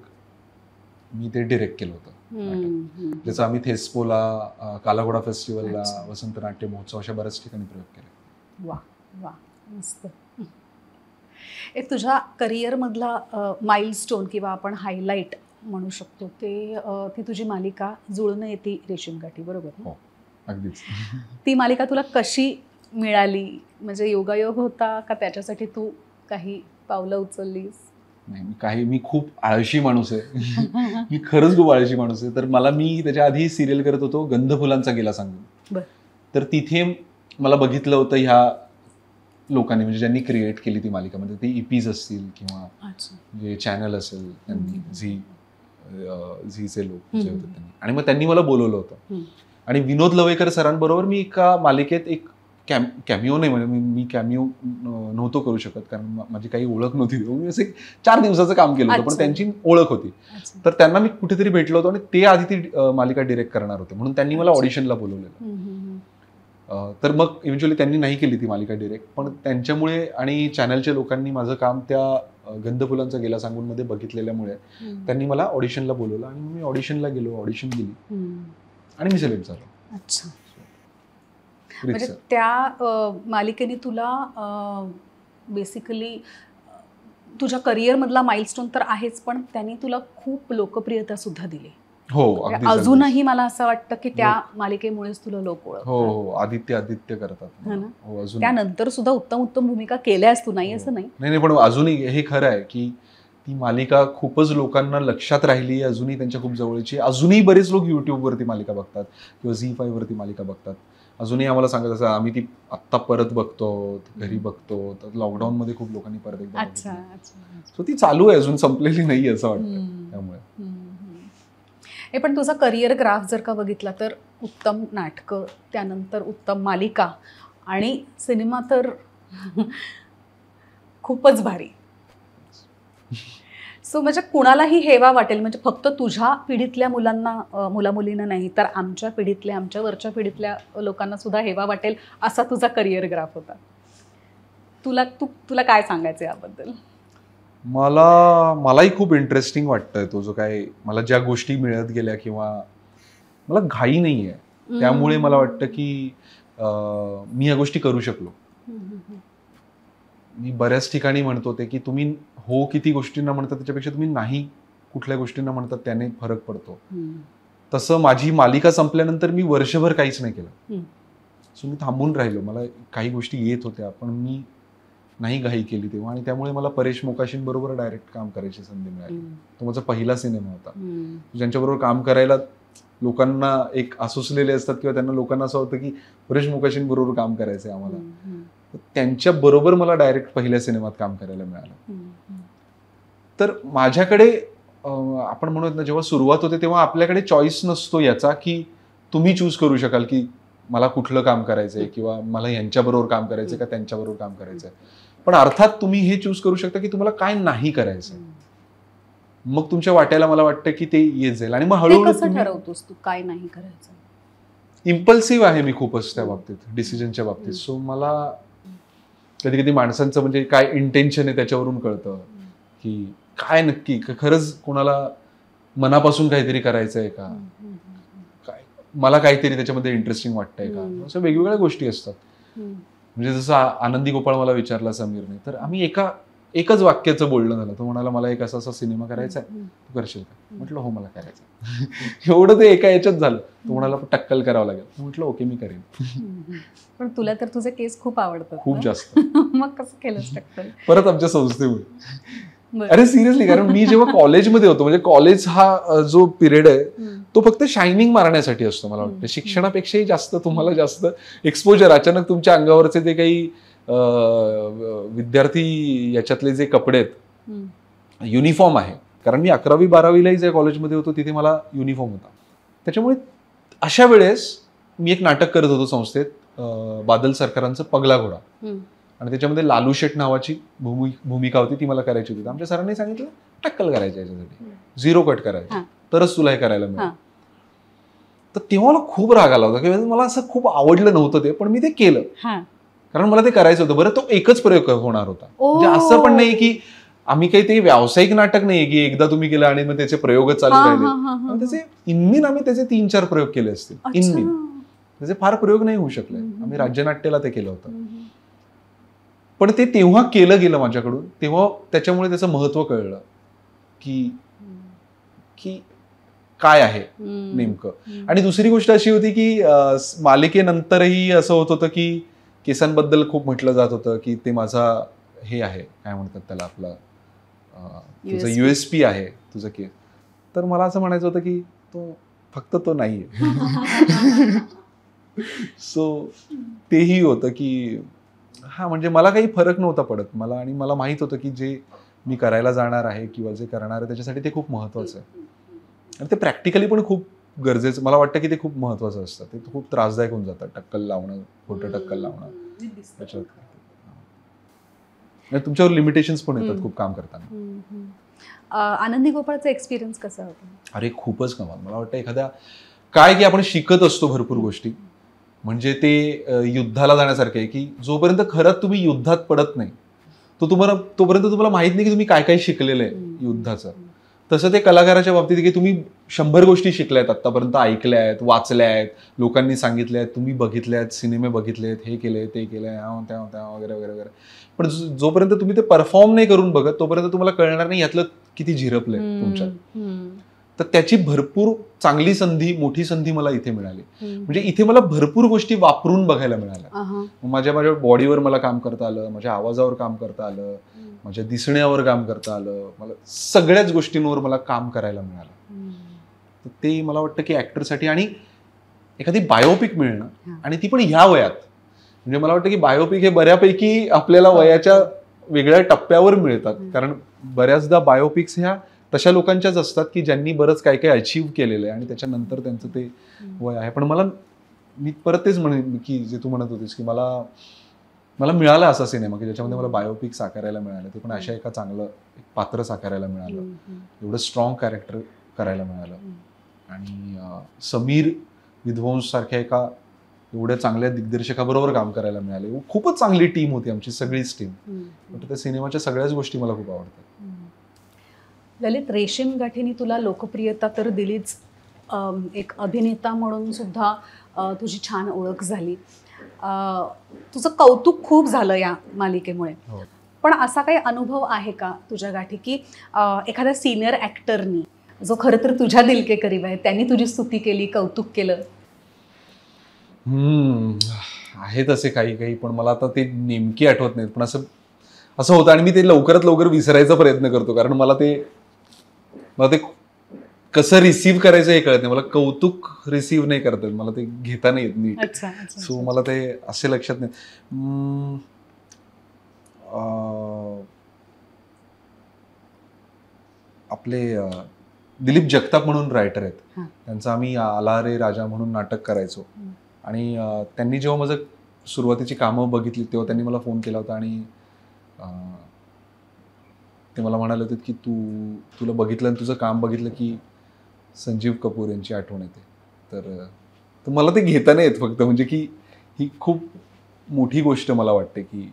मी ते डिरेक्ट केलं
होतं त्याचं
आम्ही थेस्पोला कालाघोडा फेस्टिवलला वसंत नाट्य महोत्सव अशा बऱ्याच ठिकाणी प्रयोग
केले वा वा मस्त
एक तुझ्या करिअरमधला माइलस्टोन किंवा आपण हायलाईट म्हणू शकतो ते ती तुझी मालिका जुळणं येते रेशीम गाठी बरोबर हो, अगदीच ती मालिका तुला कशी मिळाली म्हणजे योगायोग होता का त्याच्यासाठी तू काही पावलं उचललीस
नाही मी काही मी खूप आळशी माणूस आहे मी खरंच खूप आळशी माणूस आहे तर मला मी त्याच्या आधी सिरियल करत होतो गंध फुलांचा गेला सांगून तर तिथे मला बघितलं होतं ह्या लोकांनी म्हणजे ज्यांनी क्रिएट केली ती मालिका म्हणजे ती इपीज e असतील किंवा जे चॅनल असेल त्यांनी झी झीचे लोक जे होते त्यांनी आणि मग त्यांनी मला बोलवलं होतं आणि विनोद लवेकर सरांबरोबर मी एका मालिकेत एक कॅम कॅमिओ नाही म्हणजे मी कॅमिओ नव्हतो करू शकत कारण माझी काही ओळख नव्हती मी असे चार दिवसाचं काम केलं होतं पण त्यांची ओळख होती तर त्यांना मी कुठेतरी भेटलो होतो आणि ते आधी ती मालिका डिरेक्ट करणार होते म्हणून त्यांनी मला ऑडिशनला बोलवलेलं तर मग इव्हेंच्युअली त्यांनी नाही केली ती मालिका डिरेक्ट पण त्यांच्यामुळे आणि चॅनलच्या लोकांनी माझं काम त्या गंधफुलांचा गेला सांगून मध्ये बघितलेल्यामुळे त्यांनी मला ऑडिशनला बोलवलं आणि मी ऑडिशनला गेलो ऑडिशन दिली आणि मी सिलेक्ट
झालो म्हणजे त्या मालिकेने तुला बेसिकली तुझ्या करिअरमधला माइलस्टोन तर आहेच पण त्यांनी तुला खूप लोकप्रियता सुद्धा दिली
हो म्हणजे अजूनही
मला असं वाटतं की त्या मालिकेमुळेच तुला लोक हो,
हो हो आदित्य आदित्य करतात हो हो, त्यानंतर
सुद्धा उत्तम उत्तम भूमिका केल्यास तू नाही असं नाही
नाही पण अजूनही हे खरं आहे की ती मालिका खूपच लोकांना लक्षात राहिली अजूनही त्यांच्या खूप जवळची अजूनही बरेच लोक युट्यूबवरती मालिका बघतात किंवा झी वरती मालिका बघतात अजूनही आम्हाला सांगत असं आम्ही ती आत्ता परत बघतो घरी बघतो लॉकडाऊन मध्ये खूप लोकांनी परत एकदा सो ती चालू आहे अजून संपलेली नाही असं वाटतं
त्यामुळे हे पण तुझा करिअर ग्राफ जर का बघितला तर उत्तम नाटकं त्यानंतर उत्तम मालिका आणि सिनेमा तर खूपच भारी सो म्हणजे कुणालाही हेवा वाटेल म्हणजे फक्त तुझ्या पिढीतल्या मुलांना मुलामुलींना नाही तर आमच्या पिढीतल्या आमच्या वरच्या पिढीतल्या लोकांना सुद्धा हेवा वाटेल असा तुझा करिअर ग्राफ होता तुला तू तुला काय सांगायचं याबद्दल
मला मलाही खूप इंटरेस्टिंग वाटतंय तो जो काय मला ज्या गोष्टी मिळत गेल्या किंवा मला घाई नाही आहे त्यामुळे मला वाटतं की मी या गोष्टी करू शकलो मी बऱ्याच ठिकाणी म्हणतो ते की तुम्ही हो किती गोष्टींना म्हणतात त्याच्यापेक्षा तुम्ही नाही कुठल्या गोष्टींना म्हणतात त्याने फरक पडतो तसं माझी मालिका संपल्यानंतर मी वर्षभर काहीच नाही केलं सो मी थांबून राहिलो मला काही गोष्टी येत होत्या पण मी नाही घाई केली तेव्हा आणि त्यामुळे मला परेश मोकाशींबरोबर डायरेक्ट काम करायची संधी मिळाली तो माझा पहिला सिनेमा होता ज्यांच्याबरोबर काम करायला लोकांना एक आसुसलेले असतात किंवा त्यांना लोकांना असं होतं की परेश मोकाशींबरोबर काम करायचंय आम्हाला त्यांच्या बरोबर मला डायरेक्ट पहिल्या सिनेमात काम करायला मिळालं तर माझ्याकडे आपण म्हणूयात ना जेव्हा सुरुवात होते तेव्हा आपल्याकडे चॉईस नसतो याचा की तुम्ही चूज करू शकाल की मला कुठलं काम करायचंय किंवा मला यांच्याबरोबर काम करायचंय का त्यांच्याबरोबर काम करायचंय पण अर्थात तुम्ही हे चूज करू शकता की तुम्हाला काय नाही करायचं मग तुमच्या वाट्याला मला वाटतं की ते येत जाईल आणि मग हळूहळू
ठरवतोस तू काय नाही करायचं
इम्पल्सिव्ह आहे मी खूपच त्या बाबतीत डिसिजनच्या बाबतीत सो मला कधी कधी माणसांचं म्हणजे काय इंटेन्शन आहे त्याच्यावरून कळतं की काय नक्की खरंच कोणाला मनापासून काहीतरी करायचं आहे का काय मला काहीतरी त्याच्यामध्ये इंटरेस्टिंग वाटतंय का असं वेगवेगळ्या गोष्टी असतात म्हणजे जसं आनंदी गोपाळ मला विचारला समीरने तर आम्ही एका एकच वाक्याचं बोलणं झालं तो म्हणाला मला एक असा असा सिनेमा करायचा आहे तू करशील का म्हटलं हो मला करायचं एवढं ते एका याच्यात झालं तो म्हणाला टक्कल करावं लागेल म्हटलं ओके मी करेन
पण तुला तर तुझे केस खूप आवडतात खूप जास्त मग कसं केलंस टक्कल
परत आमच्या संस्थेमुळे अरे सिरियसली कारण मी जेव्हा कॉलेजमध्ये होतो म्हणजे कॉलेज हा जो पिरियड आहे तो फक्त शायनिंग मारण्यासाठी असतो मला वाटतं शिक्षणापेक्षाही जास्त तुम्हाला जास्त एक्सपोजर अचानक तुमच्या अंगावरचे जे काही विद्यार्थी याच्यातले जे कपडे
आहेत
युनिफॉर्म आहे कारण मी अकरावी बारावीलाही ज्या कॉलेजमध्ये होतो तिथे मला युनिफॉर्म होता त्याच्यामुळे अशा वेळेस मी एक नाटक करत होतो संस्थेत बादल सरकारांचं पगला घोडा आणि त्याच्यामध्ये लालू शेठ नावाची भूमिका होती ती मला करायची होती आमच्या सरांनी सांगितलं टक्कल करायची याच्यासाठी झिरो कट करायचा तरच तुला हे करायला मिळेल तर तेव्हा मला खूप राग आला होता किंवा मला असं खूप आवडलं नव्हतं ते पण मी ते केलं
कारण
मला ते करायचं होतं बरं तो एकच प्रयोग होणार होता
म्हणजे असं पण नाही
की आम्ही काही ते व्यावसायिक नाटक नाहीये की एकदा तुम्ही केलं आणि मग त्याचे प्रयोग चालू राहिले त्याचे इनमिन आम्ही त्याचे तीन चार प्रयोग केले असतील इनमिन त्याचे फार प्रयोग नाही होऊ शकले आम्ही राज्यनाट्यला ते केलं होतं पण ते तेव्हा केलं गेलं माझ्याकडून तेव्हा त्याच्यामुळे त्याचं महत्व कळलं की की काय आहे नेमकं आणि दुसरी गोष्ट अशी होती की मालिकेनंतरही असं होत होतं की केसांबद्दल खूप म्हटलं जात होतं की ते माझा हे आहे काय म्हणतात त्याला आपलं तुझं युएसपी आहे तुझं केस तर मला असं म्हणायचं होतं की तो फक्त तो नाहीये सो तेही होतं की हा म्हणजे मला काही फरक नव्हता पडत मला आणि मला माहित होतं की जे मी करायला जाणार आहे किंवा जे करणार आहे त्याच्यासाठी ते खूप महत्वाचं आहे आणि ते प्रॅक्टिकली पण खूप गरजेचं मला वाटतं की ते खूप महत्वाचं असतं ते खूप त्रासदायक होऊन जातात टक्कल लावणं खोटं टक्कल लावणं म्हणजे तुमच्यावर लिमिटेशन्स पण येतात खूप काम
करताना आनंदी गोपाळचा एक्सपिरियन्स कसा होता
अरे खूपच कमाल मला वाटतं एखाद्या काय की आपण शिकत असतो भरपूर गोष्टी म्हणजे ते युद्धाला जाण्यासारखे आहे की जोपर्यंत खरंच तुम्ही युद्धात पडत नाही तो तुम्हाला तोपर्यंत तुम्हाला माहित नाही की तुम्ही काय काय शिकलेलं आहे युद्धाचं तसं ते कलाकाराच्या बाबतीत की तुम्ही शंभर गोष्टी शिकल्यात आतापर्यंत ऐकल्या आहेत वाचल्या आहेत लोकांनी सांगितल्या आहेत तुम्ही बघितल्यात सिनेमे बघितलेत हे केले ते केले त्या त्या वगैरे वगैरे वगैरे पण जोपर्यंत तुम्ही ते परफॉर्म नाही करून बघत तोपर्यंत तुम्हाला कळणार नाही यातलं किती झिरपलंय तुमच्यात तर त्याची भरपूर चांगली संधी मोठी संधी मला इथे मिळाली म्हणजे इथे मला भरपूर गोष्टी वापरून बघायला
मिळाल्या
माझ्या माझ्या बॉडीवर मला काम करता आलं माझ्या आवाजावर काम करता आलं माझ्या दिसण्यावर काम करता आलं मला सगळ्याच गोष्टींवर मला काम करायला मिळालं तर ते मला वाटतं की ऍक्टरसाठी आणि एखादी बायोपिक मिळणं आणि ती पण ह्या वयात म्हणजे मला वाटतं की बायोपिक हे बऱ्यापैकी आपल्याला हो. वयाच्या वेगळ्या टप्प्यावर मिळतात कारण बऱ्याचदा बायोपिक्स ह्या तशा लोकांच्याच असतात की ज्यांनी बरंच काय काय अचीव्ह केलेलं आहे आणि त्याच्यानंतर त्यांचं ते वय आहे पण मला मी परत तेच म्हणेन की जे तू म्हणत होतीस की मला मला मिळाला असा सिनेमा की ज्याच्यामध्ये मला बायोपिक साकारायला मिळालं ते पण अशा एका चांगलं एक पात्र साकारायला मिळालं एवढं स्ट्रॉंग कॅरेक्टर करायला मिळालं आणि समीर विध्वंस सारख्या एका एवढ्या चांगल्या दिग्दर्शकाबरोबर काम करायला मिळाले खूपच चांगली टीम होती आमची सगळीच टीम त्या सिनेमाच्या सगळ्याच गोष्टी मला खूप आवडतात
ललित रेशीम गाठीनी तुला लोकप्रियता तर दिलीच एक अभिनेता म्हणून सुद्धा तुझी छान ओळख झाली तुझं कौतुक खूप झालं या मालिकेमुळे हो. पण असा काही अनुभव आहे का तुझ्या गाठी की एखाद्या सिनियर ऍक्टरनी जो खरं तर तुझ्या दिलके करीब आहे त्यांनी तुझी स्तुती केली कौतुक केलं
आहे तसे काही काही पण मला आता ते नेमकी आठवत नाहीत पण असं असं होतं आणि मी ते लवकरात लवकर विसरायचा प्रयत्न करतो कारण मला ते मला ते कसं रिसीव्ह करायचं हे कळत नाही मला कौतुक रिसीव्ह नाही करत मला ते घेता नाही येत नीट सो मला ते असे लक्षात नाही आपले दिलीप जगताप म्हणून रायटर आहेत त्यांचं आम्ही आला रे राजा म्हणून नाटक करायचो आणि त्यांनी जेव्हा माझं सुरुवातीची कामं बघितली तेव्हा त्यांनी मला फोन केला होता आणि ते मला म्हणाले होते की तू तुला बघितलं आणि तुझं काम बघितलं की संजीव कपूर यांची आठवण येते तर मला ते घेता नाही येत फक्त म्हणजे की ही खूप मोठी गोष्ट मला वाटते की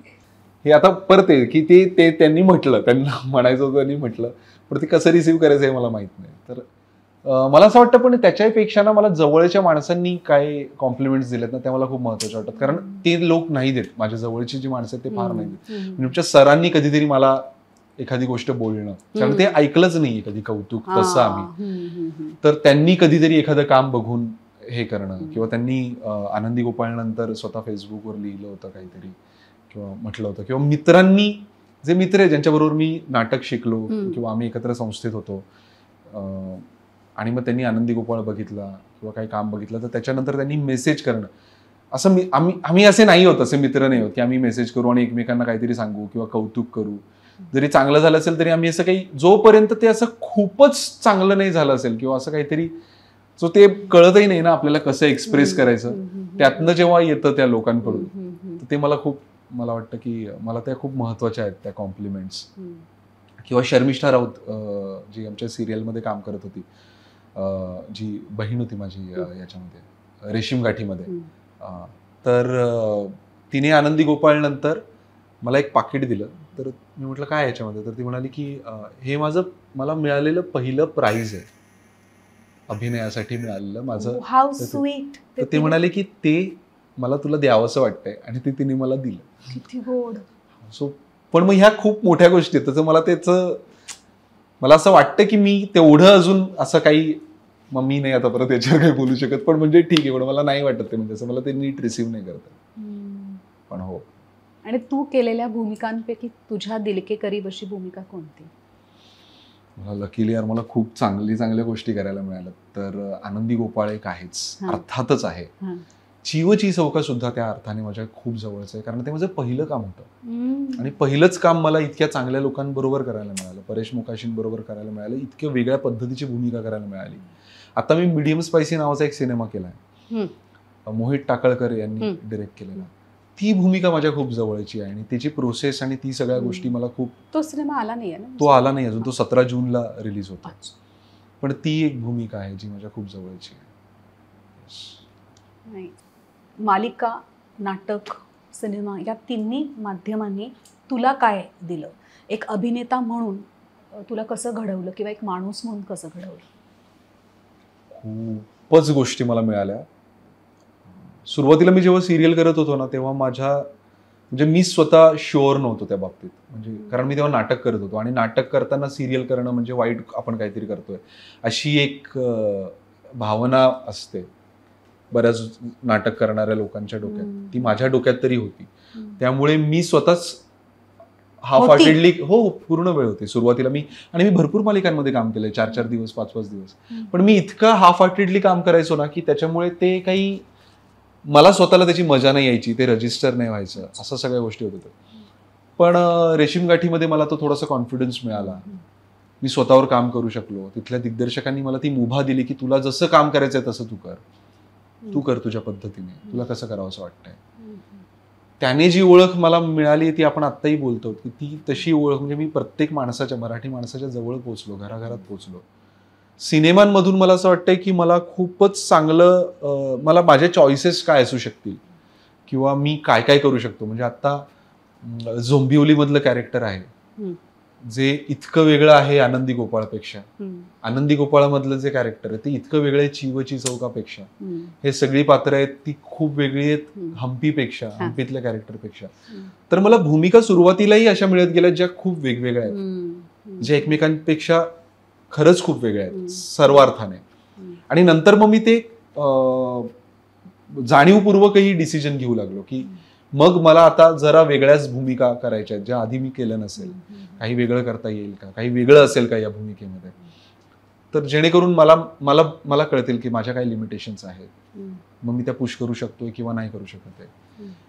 हे आता परत आहे की ते ते त्यांनी म्हटलं त्यांना म्हणायचं होतं आणि म्हटलं पण ते कसं रिसीव्ह करायचं हे मला माहीत नाही तर मला असं वाटतं पण त्याच्यापेक्षा ना मला जवळच्या माणसांनी काय कॉम्प्लिमेंट्स दिलेत ना ते मला खूप महत्त्वाचे वाटतात कारण ते लोक नाही देत माझ्या जवळची जी माणसं आहेत ते फार नाही देत म्हणजे सरांनी कधीतरी मला एखादी गोष्ट बोलणं कारण ते ऐकलंच नाही कधी कौतुक तसं
आम्ही
तर त्यांनी कधीतरी एखादं काम बघून हे करणं किंवा त्यांनी आनंदी गोपाळनंतर स्वतः फेसबुकवर लिहिलं होतं काहीतरी किंवा म्हटलं होतं किंवा मित्रांनी जे मित्र आहे ज्यांच्याबरोबर मी नाटक शिकलो किंवा आम्ही एकत्र संस्थेत होतो आणि मग त्यांनी आनंदी गोपाळ बघितला किंवा काही काम बघितलं तर त्याच्यानंतर त्यांनी मेसेज करणं असं आम्ही आम्ही असे नाही होत असे मित्र नाही होत की आम्ही मेसेज करू आणि एकमेकांना काहीतरी सांगू किंवा कौतुक करू जरी चांगलं झालं असेल तरी आम्ही असं काही जोपर्यंत ते असं खूपच चांगलं नाही झालं असेल किंवा असं काहीतरी सो ते कळतही नाही ना आपल्याला कसं एक्सप्रेस करायचं त्यातनं जेव्हा येतं त्या लोकांकडून ते मला खूप मला वाटतं की मला त्या खूप महत्वाच्या आहेत त्या कॉम्प्लिमेंट्स किंवा शर्मिष्ठा राऊत जी आमच्या सिरियलमध्ये काम करत होती जी बहीण होती माझी याच्यामध्ये रेशीम गाठीमध्ये तर तिने आनंदी गोपाळ नंतर मला एक पाकिट दिलं तर मी म्हटलं काय याच्यामध्ये तर ती म्हणाली की हे माझं मला मिळालेलं पहिलं प्राईज आहे अभिनयासाठी मिळालेलं माझं oh, तर ते म्हणाले की ते मला तुला द्यावंसं वाटतंय आणि ते तिने मला
दिलं
सो पण मग ह्या खूप मोठ्या गोष्टी त्याचं मला त्याचं मला असं वाटतं की मी तेवढं अजून असं काही मम्मी नाही आता परत याच्यावर काही बोलू शकत पण म्हणजे ठीक आहे पण मला नाही वाटत ते म्हणजे असं मला ते नीट रिसिव्ह नाही करत पण हो
आणि तू केलेल्या भूमिकांपैकी तुझ्या दिलके करीब अशी भूमिका कोणती
मला लकीली यार मला खूप चांगली चांगल्या गोष्टी करायला मिळाल्या तर आनंदी गोपाळ एक आहेच अर्थातच आहे चिवची चौका सुद्धा त्या अर्थाने माझ्या खूप जवळच आहे कारण ते माझं पहिलं काम
होतं आणि
पहिलंच काम मला इतक्या चांगल्या लोकांबरोबर करायला मिळालं परेश मुकाशींबरोबर करायला मिळालं इतक्या वेगळ्या पद्धतीची भूमिका करायला मिळाली आता मी मिडियम स्पायसी नावाचा एक सिनेमा केला आहे मोहित टाकळकर यांनी डिरेक्ट केलेला ती भूमिका माझ्या खूप जवळची आहे आणि त्याची प्रोसेस आणि ती सगळ्या गोष्टी मला खूप
तो
सिनेमा आला नाही तो
आला नाही अजून तो सतरा जूनला रिलीज होता पण ती एक भूमिका आहे जी माझ्या खूप जवळची आहे
मालिका नाटक सिनेमा या तिन्ही माध्यमांनी तुला काय दिलं एक अभिनेता म्हणून तुला कसं घडवलं किंवा एक माणूस म्हणून कसं घडवलं
खूपच गोष्टी मला मिळाल्या सुरुवातीला मी जेव्हा सिरियल करत होतो ना तेव्हा माझ्या म्हणजे मी स्वतः शुअर नव्हतो त्या बाबतीत म्हणजे कारण मी तेव्हा नाटक करत होतो आणि नाटक करताना सिरियल करणं म्हणजे वाईट आपण काहीतरी करतोय अशी एक भावना असते बऱ्याच नाटक करणाऱ्या लोकांच्या डोक्यात ती माझ्या डोक्यात तरी होती त्यामुळे मी स्वतःच हाफ हार्टेडली हो पूर्ण वेळ होते सुरुवातीला मी आणि मी भरपूर मालिकांमध्ये काम केलंय चार चार दिवस पाच पाच दिवस पण मी इतकं हाफ हार्टेडली काम करायचो ना की त्याच्यामुळे ते काही मला स्वतःला त्याची मजा नाही यायची ते रजिस्टर नाही व्हायचं असं सगळ्या गोष्टी होत होत्या पण रेशीम गाठीमध्ये मला तो थोडासा कॉन्फिडन्स मिळाला मी स्वतःवर काम करू शकलो तिथल्या दिग्दर्शकांनी मला ती मुभा दिली की तुला जसं काम करायचं आहे तसं तू कर तू कर तुझ्या पद्धतीने तुला कसं करावं असं वाटतंय त्याने जी ओळख मला मिळाली ती आपण आत्ताही बोलतो की ती तशी ओळख म्हणजे मी प्रत्येक माणसाच्या मराठी माणसाच्या जवळ पोहोचलो घराघरात पोहोचलो सिनेमांमधून मला असं वाटतंय की मला खूपच चांगलं मला माझ्या चॉईसेस काय असू शकतील किंवा मी काय काय करू शकतो म्हणजे आता झोंबिवली मधलं कॅरेक्टर आहे जे इतकं वेगळं आहे आनंदी गोपाळपेक्षा आनंदी गोपाळामधलं जे कॅरेक्टर आहे ते इतकं वेगळं आहे चिवची चौकापेक्षा हे सगळी पात्र आहेत ती खूप वेगळी आहेत हम्पीपेक्षा हम्पीतल्या कॅरेक्टरपेक्षा तर मला भूमिका सुरुवातीलाही अशा मिळत गेल्या ज्या खूप वेगवेगळ्या आहेत ज्या एकमेकांपेक्षा खरंच खूप वेगळ्या आहेत सर्वार्थाने आणि नंतर मग मी ते जाणीवपूर्वकही डिसिजन घेऊ लागलो की मग मला आता जरा वेगळ्याच भूमिका करायच्या आहेत ज्या आधी मी केलं नसेल काही वेगळं करता येईल का काही वेगळं असेल का या भूमिकेमध्ये तर जेणेकरून मला मला मला कळतील की माझ्या काही लिमिटेशन्स आहेत मग मी त्या पुश करू शकतोय किंवा नाही करू शकत आहे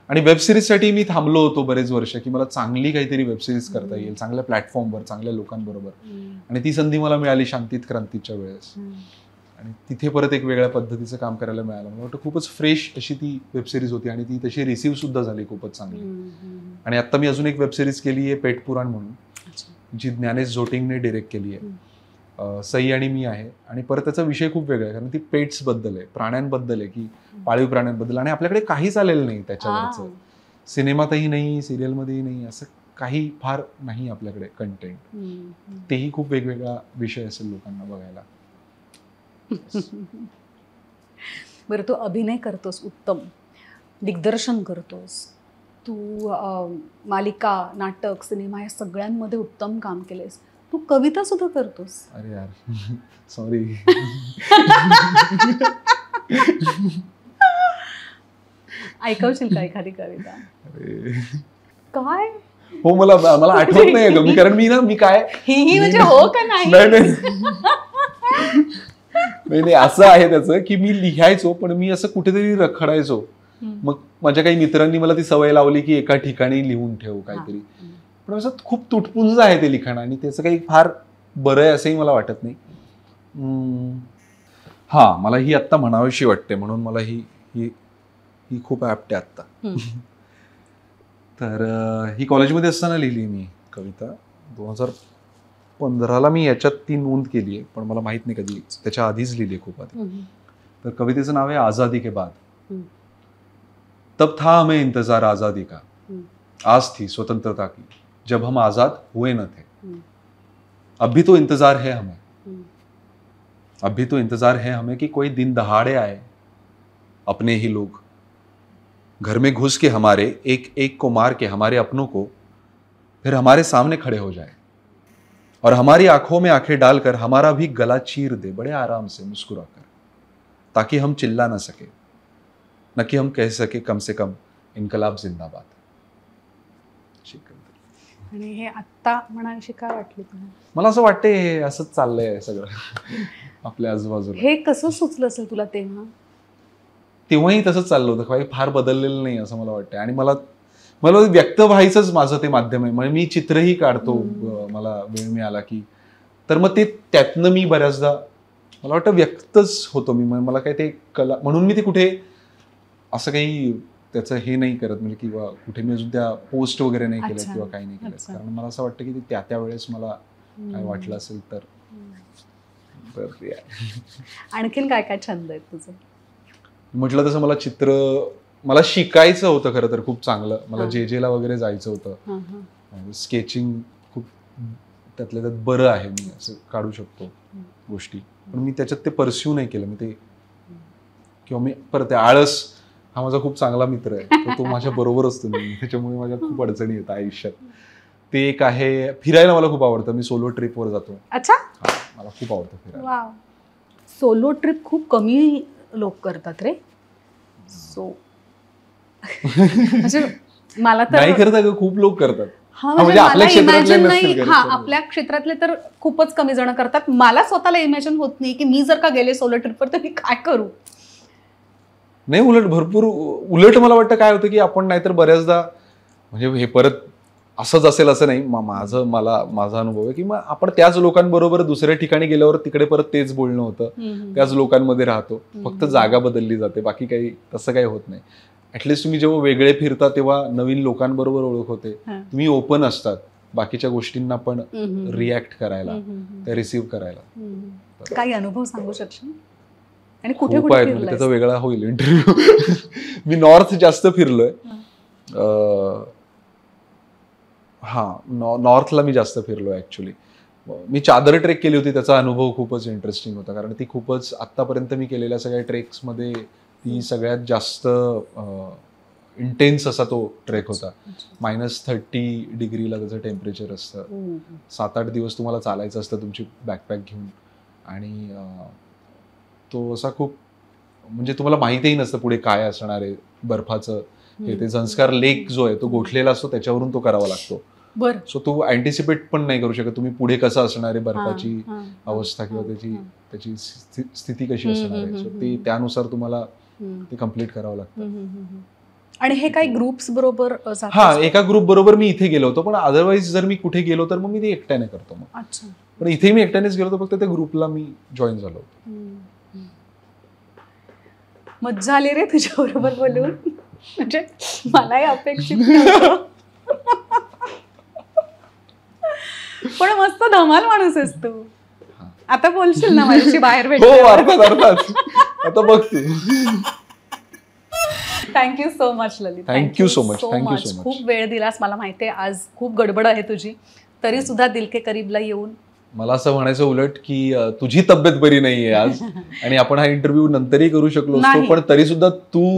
आणि साठी मी थांबलो होतो बरेच वर्ष की मला चांगली काहीतरी वेबसिरीज करता येईल चांगल्या प्लॅटफॉर्मवर चांगल्या लोकांबरोबर आणि ती संधी मला मिळाली शांतीत क्रांतीच्या वेळेस आणि तिथे परत एक वेगळ्या पद्धतीचं काम करायला मिळालं मला वाटतं खूपच फ्रेश अशी ती वेबसिरीज होती आणि ती तशी रिसिव्ह सुद्धा झाली खूपच चांगली आणि आता मी अजून एक वेबसिरीज केली आहे पेटपुराण म्हणून जी ज्ञानेश झोटिंगने डिरेक्ट केली आहे सई आणि मी आहे आणि परत त्याचा विषय खूप वेगळा आहे कारण ती पेट्स बद्दल आहे प्राण्यांबद्दल आहे की पाळीव प्राण्यांबद्दल आणि आपल्याकडे काहीच आलेलं नाही त्याच्यावरचं सिनेमातही नाही सिरियलमध्येही नाही असं काही फार नाही आपल्याकडे कंटेंट तेही खूप वेगवेगळा विषय असेल लोकांना बघायला
बरं तू अभिनय करतोस उत्तम दिग्दर्शन करतोस तू मालिका नाटक सिनेमा या सगळ्यांमध्ये उत्तम काम केलेस तू कविता सुद्धा करतोस
अरे यार सॉरी
ऐकवशील का एखादी कविता काय
हो मला मला आठवत नाही कारण मी ना मी काय ही म्हणजे हो का नाही नाही असं आहे त्याचं की मी लिहायचो पण मी असं कुठेतरी रखडायचो मग माझ्या काही मित्रांनी मला ती सवय लावली की एका ठिकाणी लिहून ठेव काहीतरी पण असं खूप तुटपुंज आहे ते लिखाण आणि त्याचं काही फार बरं आहे असंही मला वाटत नाही हा मला ही आत्ता म्हणावीशी वाटते म्हणून मला ही ही ही खूप ॲप्ट आहे आत्ता तर ही कॉलेजमध्ये असताना लिहिली मी कविता दोन हजार पंधराला मी याच्यात ती नोंद केली आहे पण मला माहित नाही कधी त्याच्या आधीच लिहिली आहे खूप आधी तर कवितेचं नाव आहे आझादी के बाद तब था हमें इंतजार आझादी का आज थी स्वतंत्रता की जब हम आज़ाद हुए न थे हम्म। अब भी तो इंतज़ार है हमें हम्म। अब भी तो इंतज़ार है हमें कि कोई दिन दहाड़े आए अपने ही लोग घर में घुस के हमारे एक एक को मार के हमारे अपनों को फिर हमारे सामने खड़े हो जाए और हमारी आंखों में आंखें डालकर हमारा भी गला चीर दे बड़े आराम से मुस्कुरा कर ताकि हम चिल्ला ना सके न कि हम कह सके कम से कम इनकलाब जिंदाबाद शुक्रिया
आणि हे आत्ता म्हणाशी काय वाटले
मला असं वाटते हे असंच चाललंय सगळं आपल्या आजूबाजूला हे
कसं सुचलं असेल तुला तेव्हा
तेव्हाही तसंच चाललं होतं काही फार बदललेलं नाही असं मला वाटतं आणि मला मला व्यक्त व्हायचंच माझं ते माध्यम आहे म्हणजे मी चित्रही काढतो मला वेळ मिळाला की तर मग ते त्यातनं मी बऱ्याचदा मला वाटतं व्यक्तच होतो मी मला काही ते कला म्हणून मी ते कुठे असं काही त्याचं हे नाही करत म्हणजे किंवा कुठे मी अजून त्या पोस्ट वगैरे नाही केलं किंवा काही नाही केलं कारण मला असं वाटतं की त्या त्या वेळेस मला काय वाटलं असेल तर
आणखीन काय काय छंद आहे तुझं
म्हटलं तसं मला चित्र मला शिकायचं होतं खरं तर खूप चांगलं मला जे ला वगैरे जायचं होतं स्केचिंग खूप त्यातल्या त्यात बरं आहे मी असं काढू शकतो गोष्टी पण मी त्याच्यात ते परस्यू नाही केलं मी ते किंवा मी परत आळस हा माझा खूप चांगला मित्र आहे तर तो माझ्या बरोबर असतो मी त्याच्यामुळे माझ्या खूप अडचणी येतात आयुष्यात ते एक आहे फिरायला मला खूप आवडतं मी सोलो ट्रिपवर जातो अच्छा मला खूप आवडतं
फिरायला सोलो ट्रिप खूप कमी लोक करतात रे सो म्हणजे मला नाही तर
करता खूप लोक करतात म्हणजे म्हणजे आपल्या क्षेत्रातले हा
आपल्या क्षेत्रातले तर खूपच कमी जण करतात मला स्वतःला इमॅजिन होत नाही की मी जर का गेले सोलो ट्रिपवर तर मी काय करू
नाही उलट भरपूर उलट मला वाटतं काय होतं की आपण नाहीतर बऱ्याचदा म्हणजे हे परत असंच असेल असं नाही माझं मला माझा अनुभव आहे की मग आपण त्याच लोकांबरोबर दुसऱ्या ठिकाणी गेल्यावर तिकडे परत तेच बोलणं होतं त्याच लोकांमध्ये राहतो फक्त जागा बदलली जाते बाकी काही तसं काही होत नाही ऍटलिस्ट तुम्ही जेव्हा वेगळे फिरता तेव्हा नवीन लोकांबरोबर ओळख होते तुम्ही ओपन असतात बाकीच्या गोष्टींना पण रिॲक्ट करायला त्या रिसीव्ह
करायला काही अनुभव सांगू शकशील आणि कुठे म्हणजे त्याचा वेगळा
होईल इंटरव्ह्यू मी नॉर्थ जास्त फिरलोय हा नॉर्थला मी जास्त फिरलो ऍक्च्युली मी चादर ट्रेक केली होती त्याचा अनुभव खूपच इंटरेस्टिंग होता कारण ती खूपच आतापर्यंत मी केलेल्या सगळ्या ट्रेक्समध्ये ती सगळ्यात जास्त इंटेन्स असा तो ट्रेक होता मायनस थर्टी डिग्रीला त्याचं टेम्परेचर असतं सात आठ दिवस तुम्हाला चालायचं असतं तुमची बॅकपॅक घेऊन आणि तो असा खूप म्हणजे तुम्हाला माहितीही नसतं पुढे काय असणार आहे बर्फाचं हे ते संस्कार लेक जो आहे तो गोठलेला असतो त्याच्यावरून तो करावा लागतो बर सो तू अँटिसिपेट पण नाही करू शकत तुम्ही पुढे कसं असणार आहे बर्फाची अवस्था किंवा त्याची त्याची स्थिती कशी असणार आहे ते त्यानुसार तुम्हाला ते कम्प्लीट करावं
लागतं आणि हे काही ग्रुप्स बरोबर हा
एका ग्रुप बरोबर मी इथे गेलो होतो पण अदरवाईज जर मी कुठे गेलो तर मग मी ते एकट्याने करतो मग पण इथे मी एकट्यानेच गेलो होतो फक्त त्या ग्रुपला मी जॉईन झालो होतो
मज्जा आली रे बरोबर बोलून म्हणजे मलाही अपेक्षित पण मस्त धमाल माणूस आहेस तू आता बोलशील ना माझ्याशी बाहेर हो,
भेट आता बघते
thank you so much Lalit thank you so much so much खूप वेळ दिलास मला माहिती आहे आज खूप गडबड आहे तुझी तरी सुद्धा दिलके करीबला येऊन
मला असं म्हणायचं उलट की तुझी तब्येत बरी नाहीये आज आणि आपण हा इंटरव्ह्यू नंतरही करू शकलो असतो पण तरी सुद्धा तू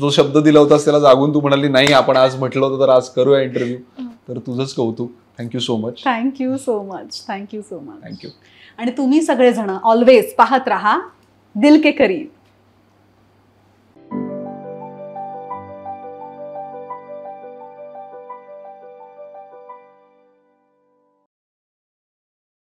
जो शब्द दिला होता त्याला जागून तू म्हणाली नाही आपण आज म्हटलं होतं तर आज करूया इंटरव्ह्यू तर तुझंच कौतुक thank you so much
thank you so much thank you so much thank you आणि तुम्ही सगळेजण ऑलवेज पाहत राहा दिल के करीब